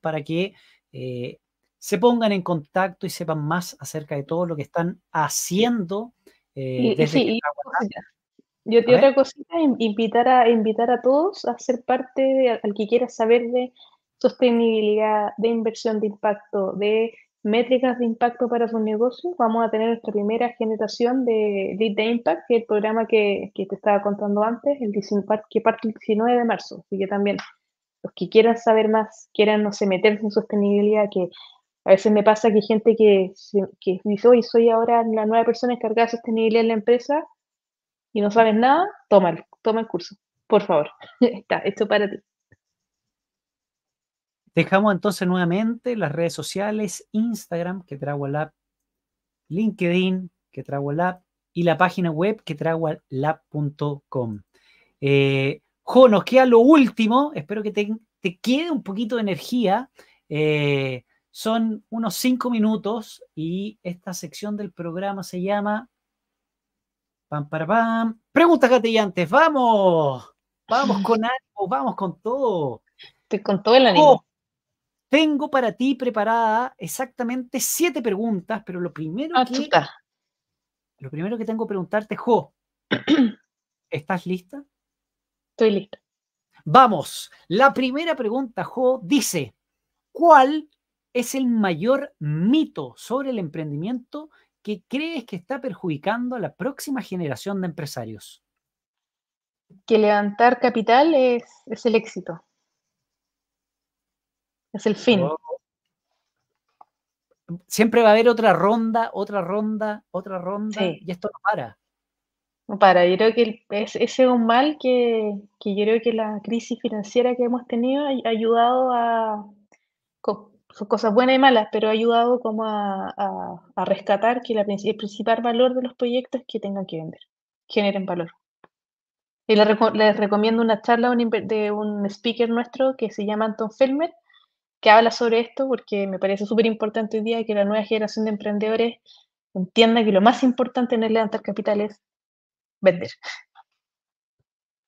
para que eh, se pongan en contacto y sepan más acerca de todo lo que están haciendo eh, desde yo, te otra cosita, invitar a, invitar a todos a ser parte, al que quiera saber de sostenibilidad, de inversión de impacto, de métricas de impacto para su negocio, Vamos a tener nuestra primera generación de Lead de Impact, que es el programa que, que te estaba contando antes, el que parte el 19 de marzo. Así que también los que quieran saber más, quieran, no sé, meterse en sostenibilidad, que a veces me pasa que gente que, que dice, hoy soy ahora la nueva persona encargada de sostenibilidad en la empresa, y no sabes nada, toma, toma el curso, por favor. Está esto para ti. Dejamos entonces nuevamente las redes sociales, Instagram, que trago la LinkedIn, que trago la y la página web que trago al lab.com. Eh, jo, nos queda lo último, espero que te, quede un poquito de energía. Eh, son unos cinco minutos y esta sección del programa se llama Pam, para, pam. Preguntas gatillantes, vamos. Vamos con ánimo, vamos con todo. Estoy con todo el oh, ánimo. tengo para ti preparada exactamente siete preguntas, pero lo primero ah, que. Lo primero que tengo que preguntarte, Jo, ¿estás lista? Estoy lista. Vamos, la primera pregunta, Jo, dice: ¿Cuál es el mayor mito sobre el emprendimiento ¿Qué crees que está perjudicando a la próxima generación de empresarios? Que levantar capital es, el éxito. Es el fin. Oh. Siempre va a haber otra ronda, otra ronda, otra ronda, y esto no para. No para, yo creo que es, ese es un mal que, que, yo creo que la crisis financiera que hemos tenido ha ayudado a, son cosas buenas y malas, pero ha ayudado como a, a, rescatar que el principal valor de los proyectos es que tengan que vender, generen valor. Y les, recomiendo una charla de un speaker nuestro que se llama Anton Felmer, que habla sobre esto porque me parece súper importante hoy día que la nueva generación de emprendedores entienda que lo más importante en el levantar capital, es vender.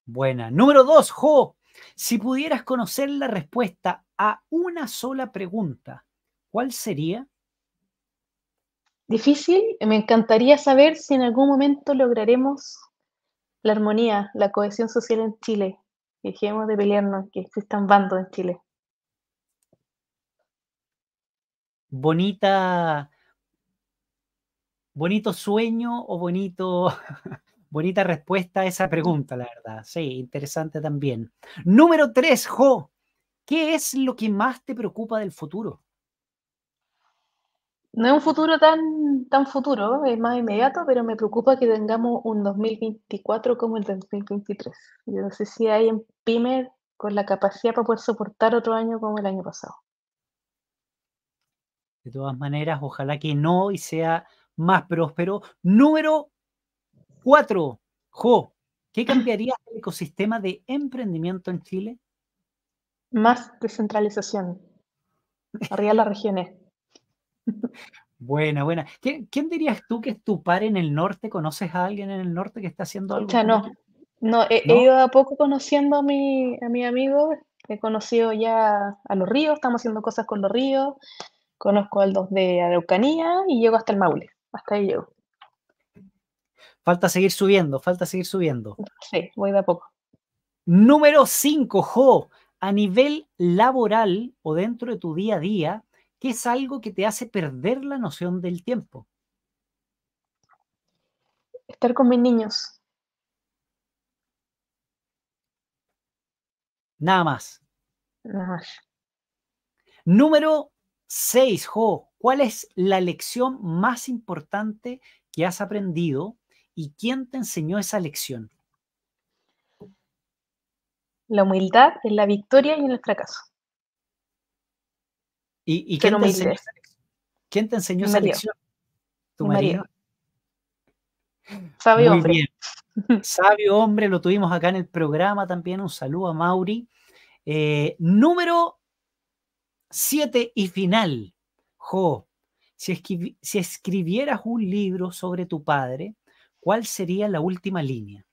Buena. Número dos, Jo, si pudieras conocer la respuesta a una sola pregunta, ¿cuál sería? Difícil, me encantaría saber si en algún momento lograremos la armonía, la cohesión social en Chile. Dejemos de pelearnos, que existan bandos en Chile. Bonita, bonito sueño o bonito, Bonita respuesta a esa pregunta, la verdad. Sí, interesante también. Número tres, Jo. ¿Qué es lo que más te preocupa del futuro? No es un futuro tan, tan futuro, es más inmediato, pero me preocupa que tengamos un 2024 como el 2023. Yo no sé si hay en PyME con la capacidad para poder soportar otro año como el año pasado. De todas maneras, ojalá que no y sea más próspero. Número Cuatro, Jo, ¿qué cambiaría el ecosistema de emprendimiento en Chile? Más descentralización. Arriba las regiones. Buena, buena. ¿Quién, dirías tú que es tu par en el norte? ¿Conoces a alguien en el norte que está haciendo algo? O sea, no. No he, ido a poco conociendo a mi, mi amigo. He conocido ya a los ríos, estamos haciendo cosas con los ríos. Conozco al dos de Araucanía y llego hasta el Maule. Hasta ahí llego. Falta seguir subiendo, falta seguir subiendo. Sí, voy de a poco. Número 5, Jo, a nivel laboral o dentro de tu día a día, ¿qué es algo que te hace perder la noción del tiempo? Estar con mis niños. Nada más. Nada más. Número 6, Jo, ¿cuál es la lección más importante que has aprendido y quién te enseñó esa lección? La humildad en la victoria y en el fracaso. ¿Y, quién, te enseñó esa lección? te enseñó esa lección? ¿Tu marido? Sabio hombre. Sabio hombre, lo tuvimos acá en el programa también. Un saludo a Mauri. Eh, número 7 y final. Jo, si escribieras un libro sobre tu padre, ¿cuál sería la última línea?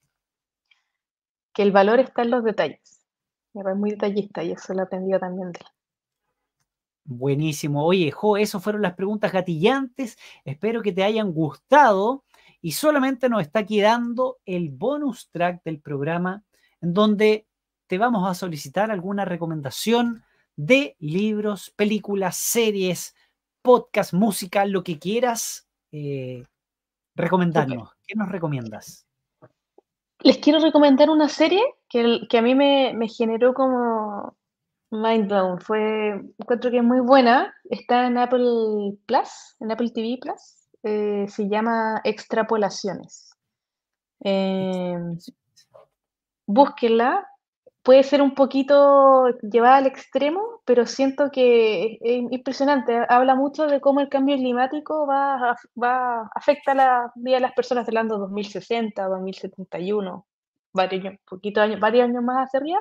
Que el valor está en los detalles. Me muy detallista y eso lo aprendió también de Buenísimo. Oye, Jo, esas fueron las preguntas gatillantes. Espero que te hayan gustado. Y solamente nos está quedando el bonus track del programa, en donde te vamos a solicitar alguna recomendación de libros, películas, series, podcast, música, lo que quieras. Eh, recomendarnos. ¿Qué nos recomiendas? Les quiero recomendar una serie que, que a mí me, generó como mind blown. Fue, encuentro que es muy buena. Está en Apple Plus, en Apple TV Plus. Eh, se llama Extrapolaciones. Eh, búsquenla, puede ser un poquito llevada al extremo, pero siento que es impresionante. Habla mucho de cómo el cambio climático va, va afecta la vida de las personas del año 2060, 2071, varios, poquito años, varios años más hacia arriba.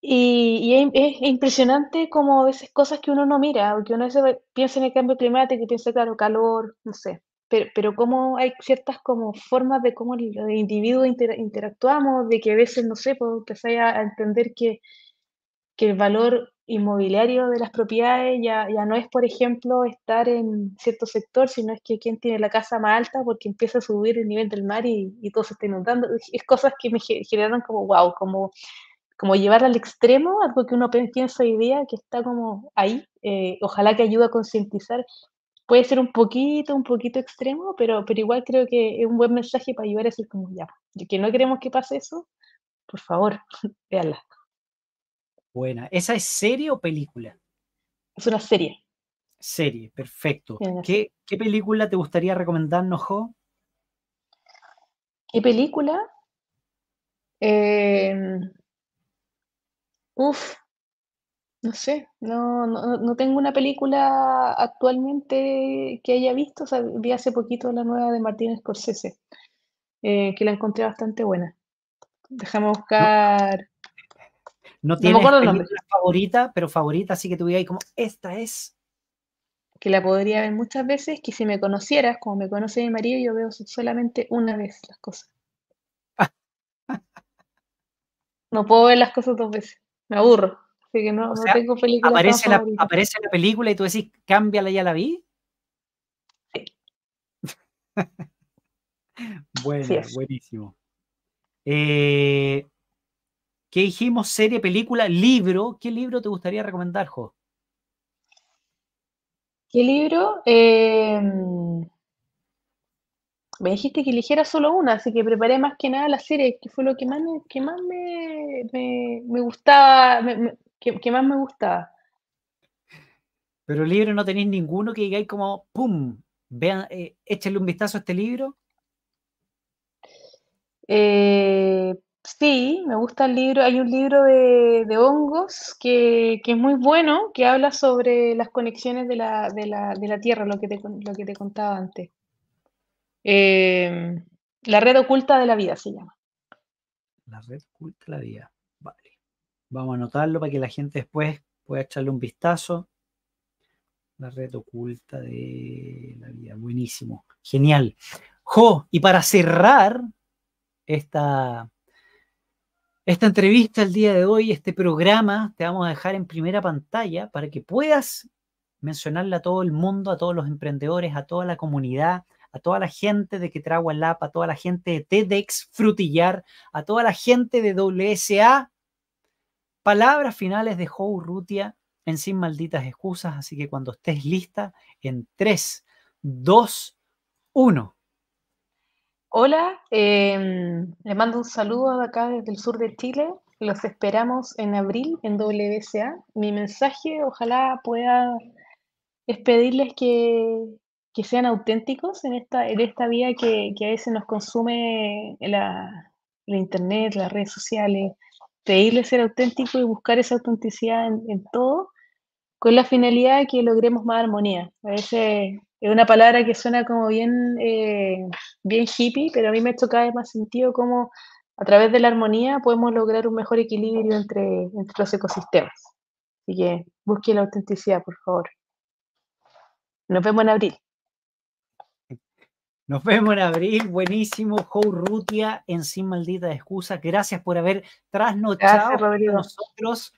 Y, es, impresionante como a veces cosas que uno no mira, que uno piensa en el cambio climático y piensa, claro, calor, no sé, pero, pero como hay ciertas como formas de cómo los individuos interactuamos, de que a veces, no sé, pues empezar a, entender que, que, el valor inmobiliario de las propiedades ya, ya no es, por ejemplo, estar en cierto sector, sino es que quien tiene la casa más alta porque empieza a subir el nivel del mar y, y todo se está inundando. Es cosas que me generaron como, wow, como como llevarla al extremo, algo que uno piensa hoy día que está como ahí. Eh, ojalá que ayude a concientizar puede ser un poquito, un poquito extremo, pero, pero igual creo que es un buen mensaje para ayudar a decir como ya, que no queremos que pase eso, por favor, véanla. Buena. ¿Esa es serie o película? Es una serie. Serie, perfecto. ¿Qué, película te gustaría recomendarnos, Jo? ¿Qué película? Eh, uf, no sé, no, no, no, tengo una película actualmente que haya visto. O sea, vi hace poquito la nueva de Martín Scorsese, eh, que la encontré bastante buena. Déjame buscar. No, no una película favorita, pero favorita, así que tuve ahí como, esta es. Que la podría ver muchas veces, que si me conocieras, como me conoce mi marido, yo veo solamente una vez las cosas. no puedo ver las cosas dos veces, me aburro que no, tengo eh, película. Aparece la, aparece la película y tú decís, cámbiala, ya la vi. Sí. bueno, buenísimo. Eh, ¿Qué dijimos? Serie, película, libro. ¿Qué libro te gustaría recomendar, Jo? ¿Qué libro? Em, me dijiste que eligiera solo una, así que preparé más que nada la serie, que fue lo que más, que más me, me, me gustaba, me, ¿Qué, más me gusta? Pero el libro no tenéis ninguno que digáis como, ¡pum! Vean, eh, échenle un vistazo a este libro. Eh, sí, me gusta el libro. Hay un libro de, hongos que, es muy bueno, que habla sobre las conexiones de la, Tierra, lo que, te, contaba antes. Eh, la red oculta de la vida se llama. La red oculta de la vida. Vamos a anotarlo para que la gente después pueda echarle un vistazo. La red oculta de la vida. Buenísimo. Genial. Jo, y para cerrar esta, esta entrevista el día de hoy, este programa, te vamos a dejar en primera pantalla para que puedas mencionarle a todo el mundo, a todos los emprendedores, a toda la comunidad, a toda la gente de Quetragua a toda la gente de TEDx Frutillar, a toda la gente de WSA Palabras finales de Joe Rutia en Sin Malditas Excusas, así que cuando estés lista, en 3, 2, 1. Hola, em, le mando un saludo de acá desde el sur de Chile. Los esperamos en abril en WSA. Mi mensaje, ojalá pueda, es pedirles que, sean auténticos en esta, en esta vida que, a veces nos consume la, la internet, las redes sociales, pedirle ser auténtico y buscar esa autenticidad en, todo, con la finalidad de que logremos más armonía. A veces es una palabra que suena como bien, eh, bien hippie, pero a mí me toca más sentido cómo a través de la armonía podemos lograr un mejor equilibrio entre, entre los ecosistemas. Así que busquen la autenticidad, por favor. Nos vemos en abril. Nos vemos en abril. Buenísimo. Joe Rutia en Sin Maldita Excusa. Gracias por haber trasnochado con nosotros,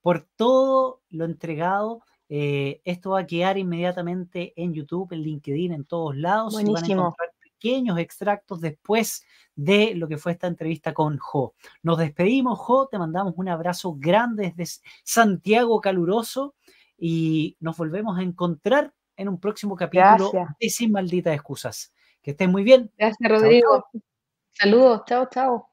por todo lo entregado. Eh, esto va a quedar inmediatamente en YouTube, en LinkedIn, en todos lados. Buenísimo. van a encontrar pequeños extractos después de lo que fue esta entrevista con Jo. Nos despedimos, Jo. Te mandamos un abrazo grande desde Santiago Caluroso y nos volvemos a encontrar en un próximo capítulo de Sin Malditas Excusas. Que estén muy bien. Gracias, Rodrigo. Saludos. Chao, chao.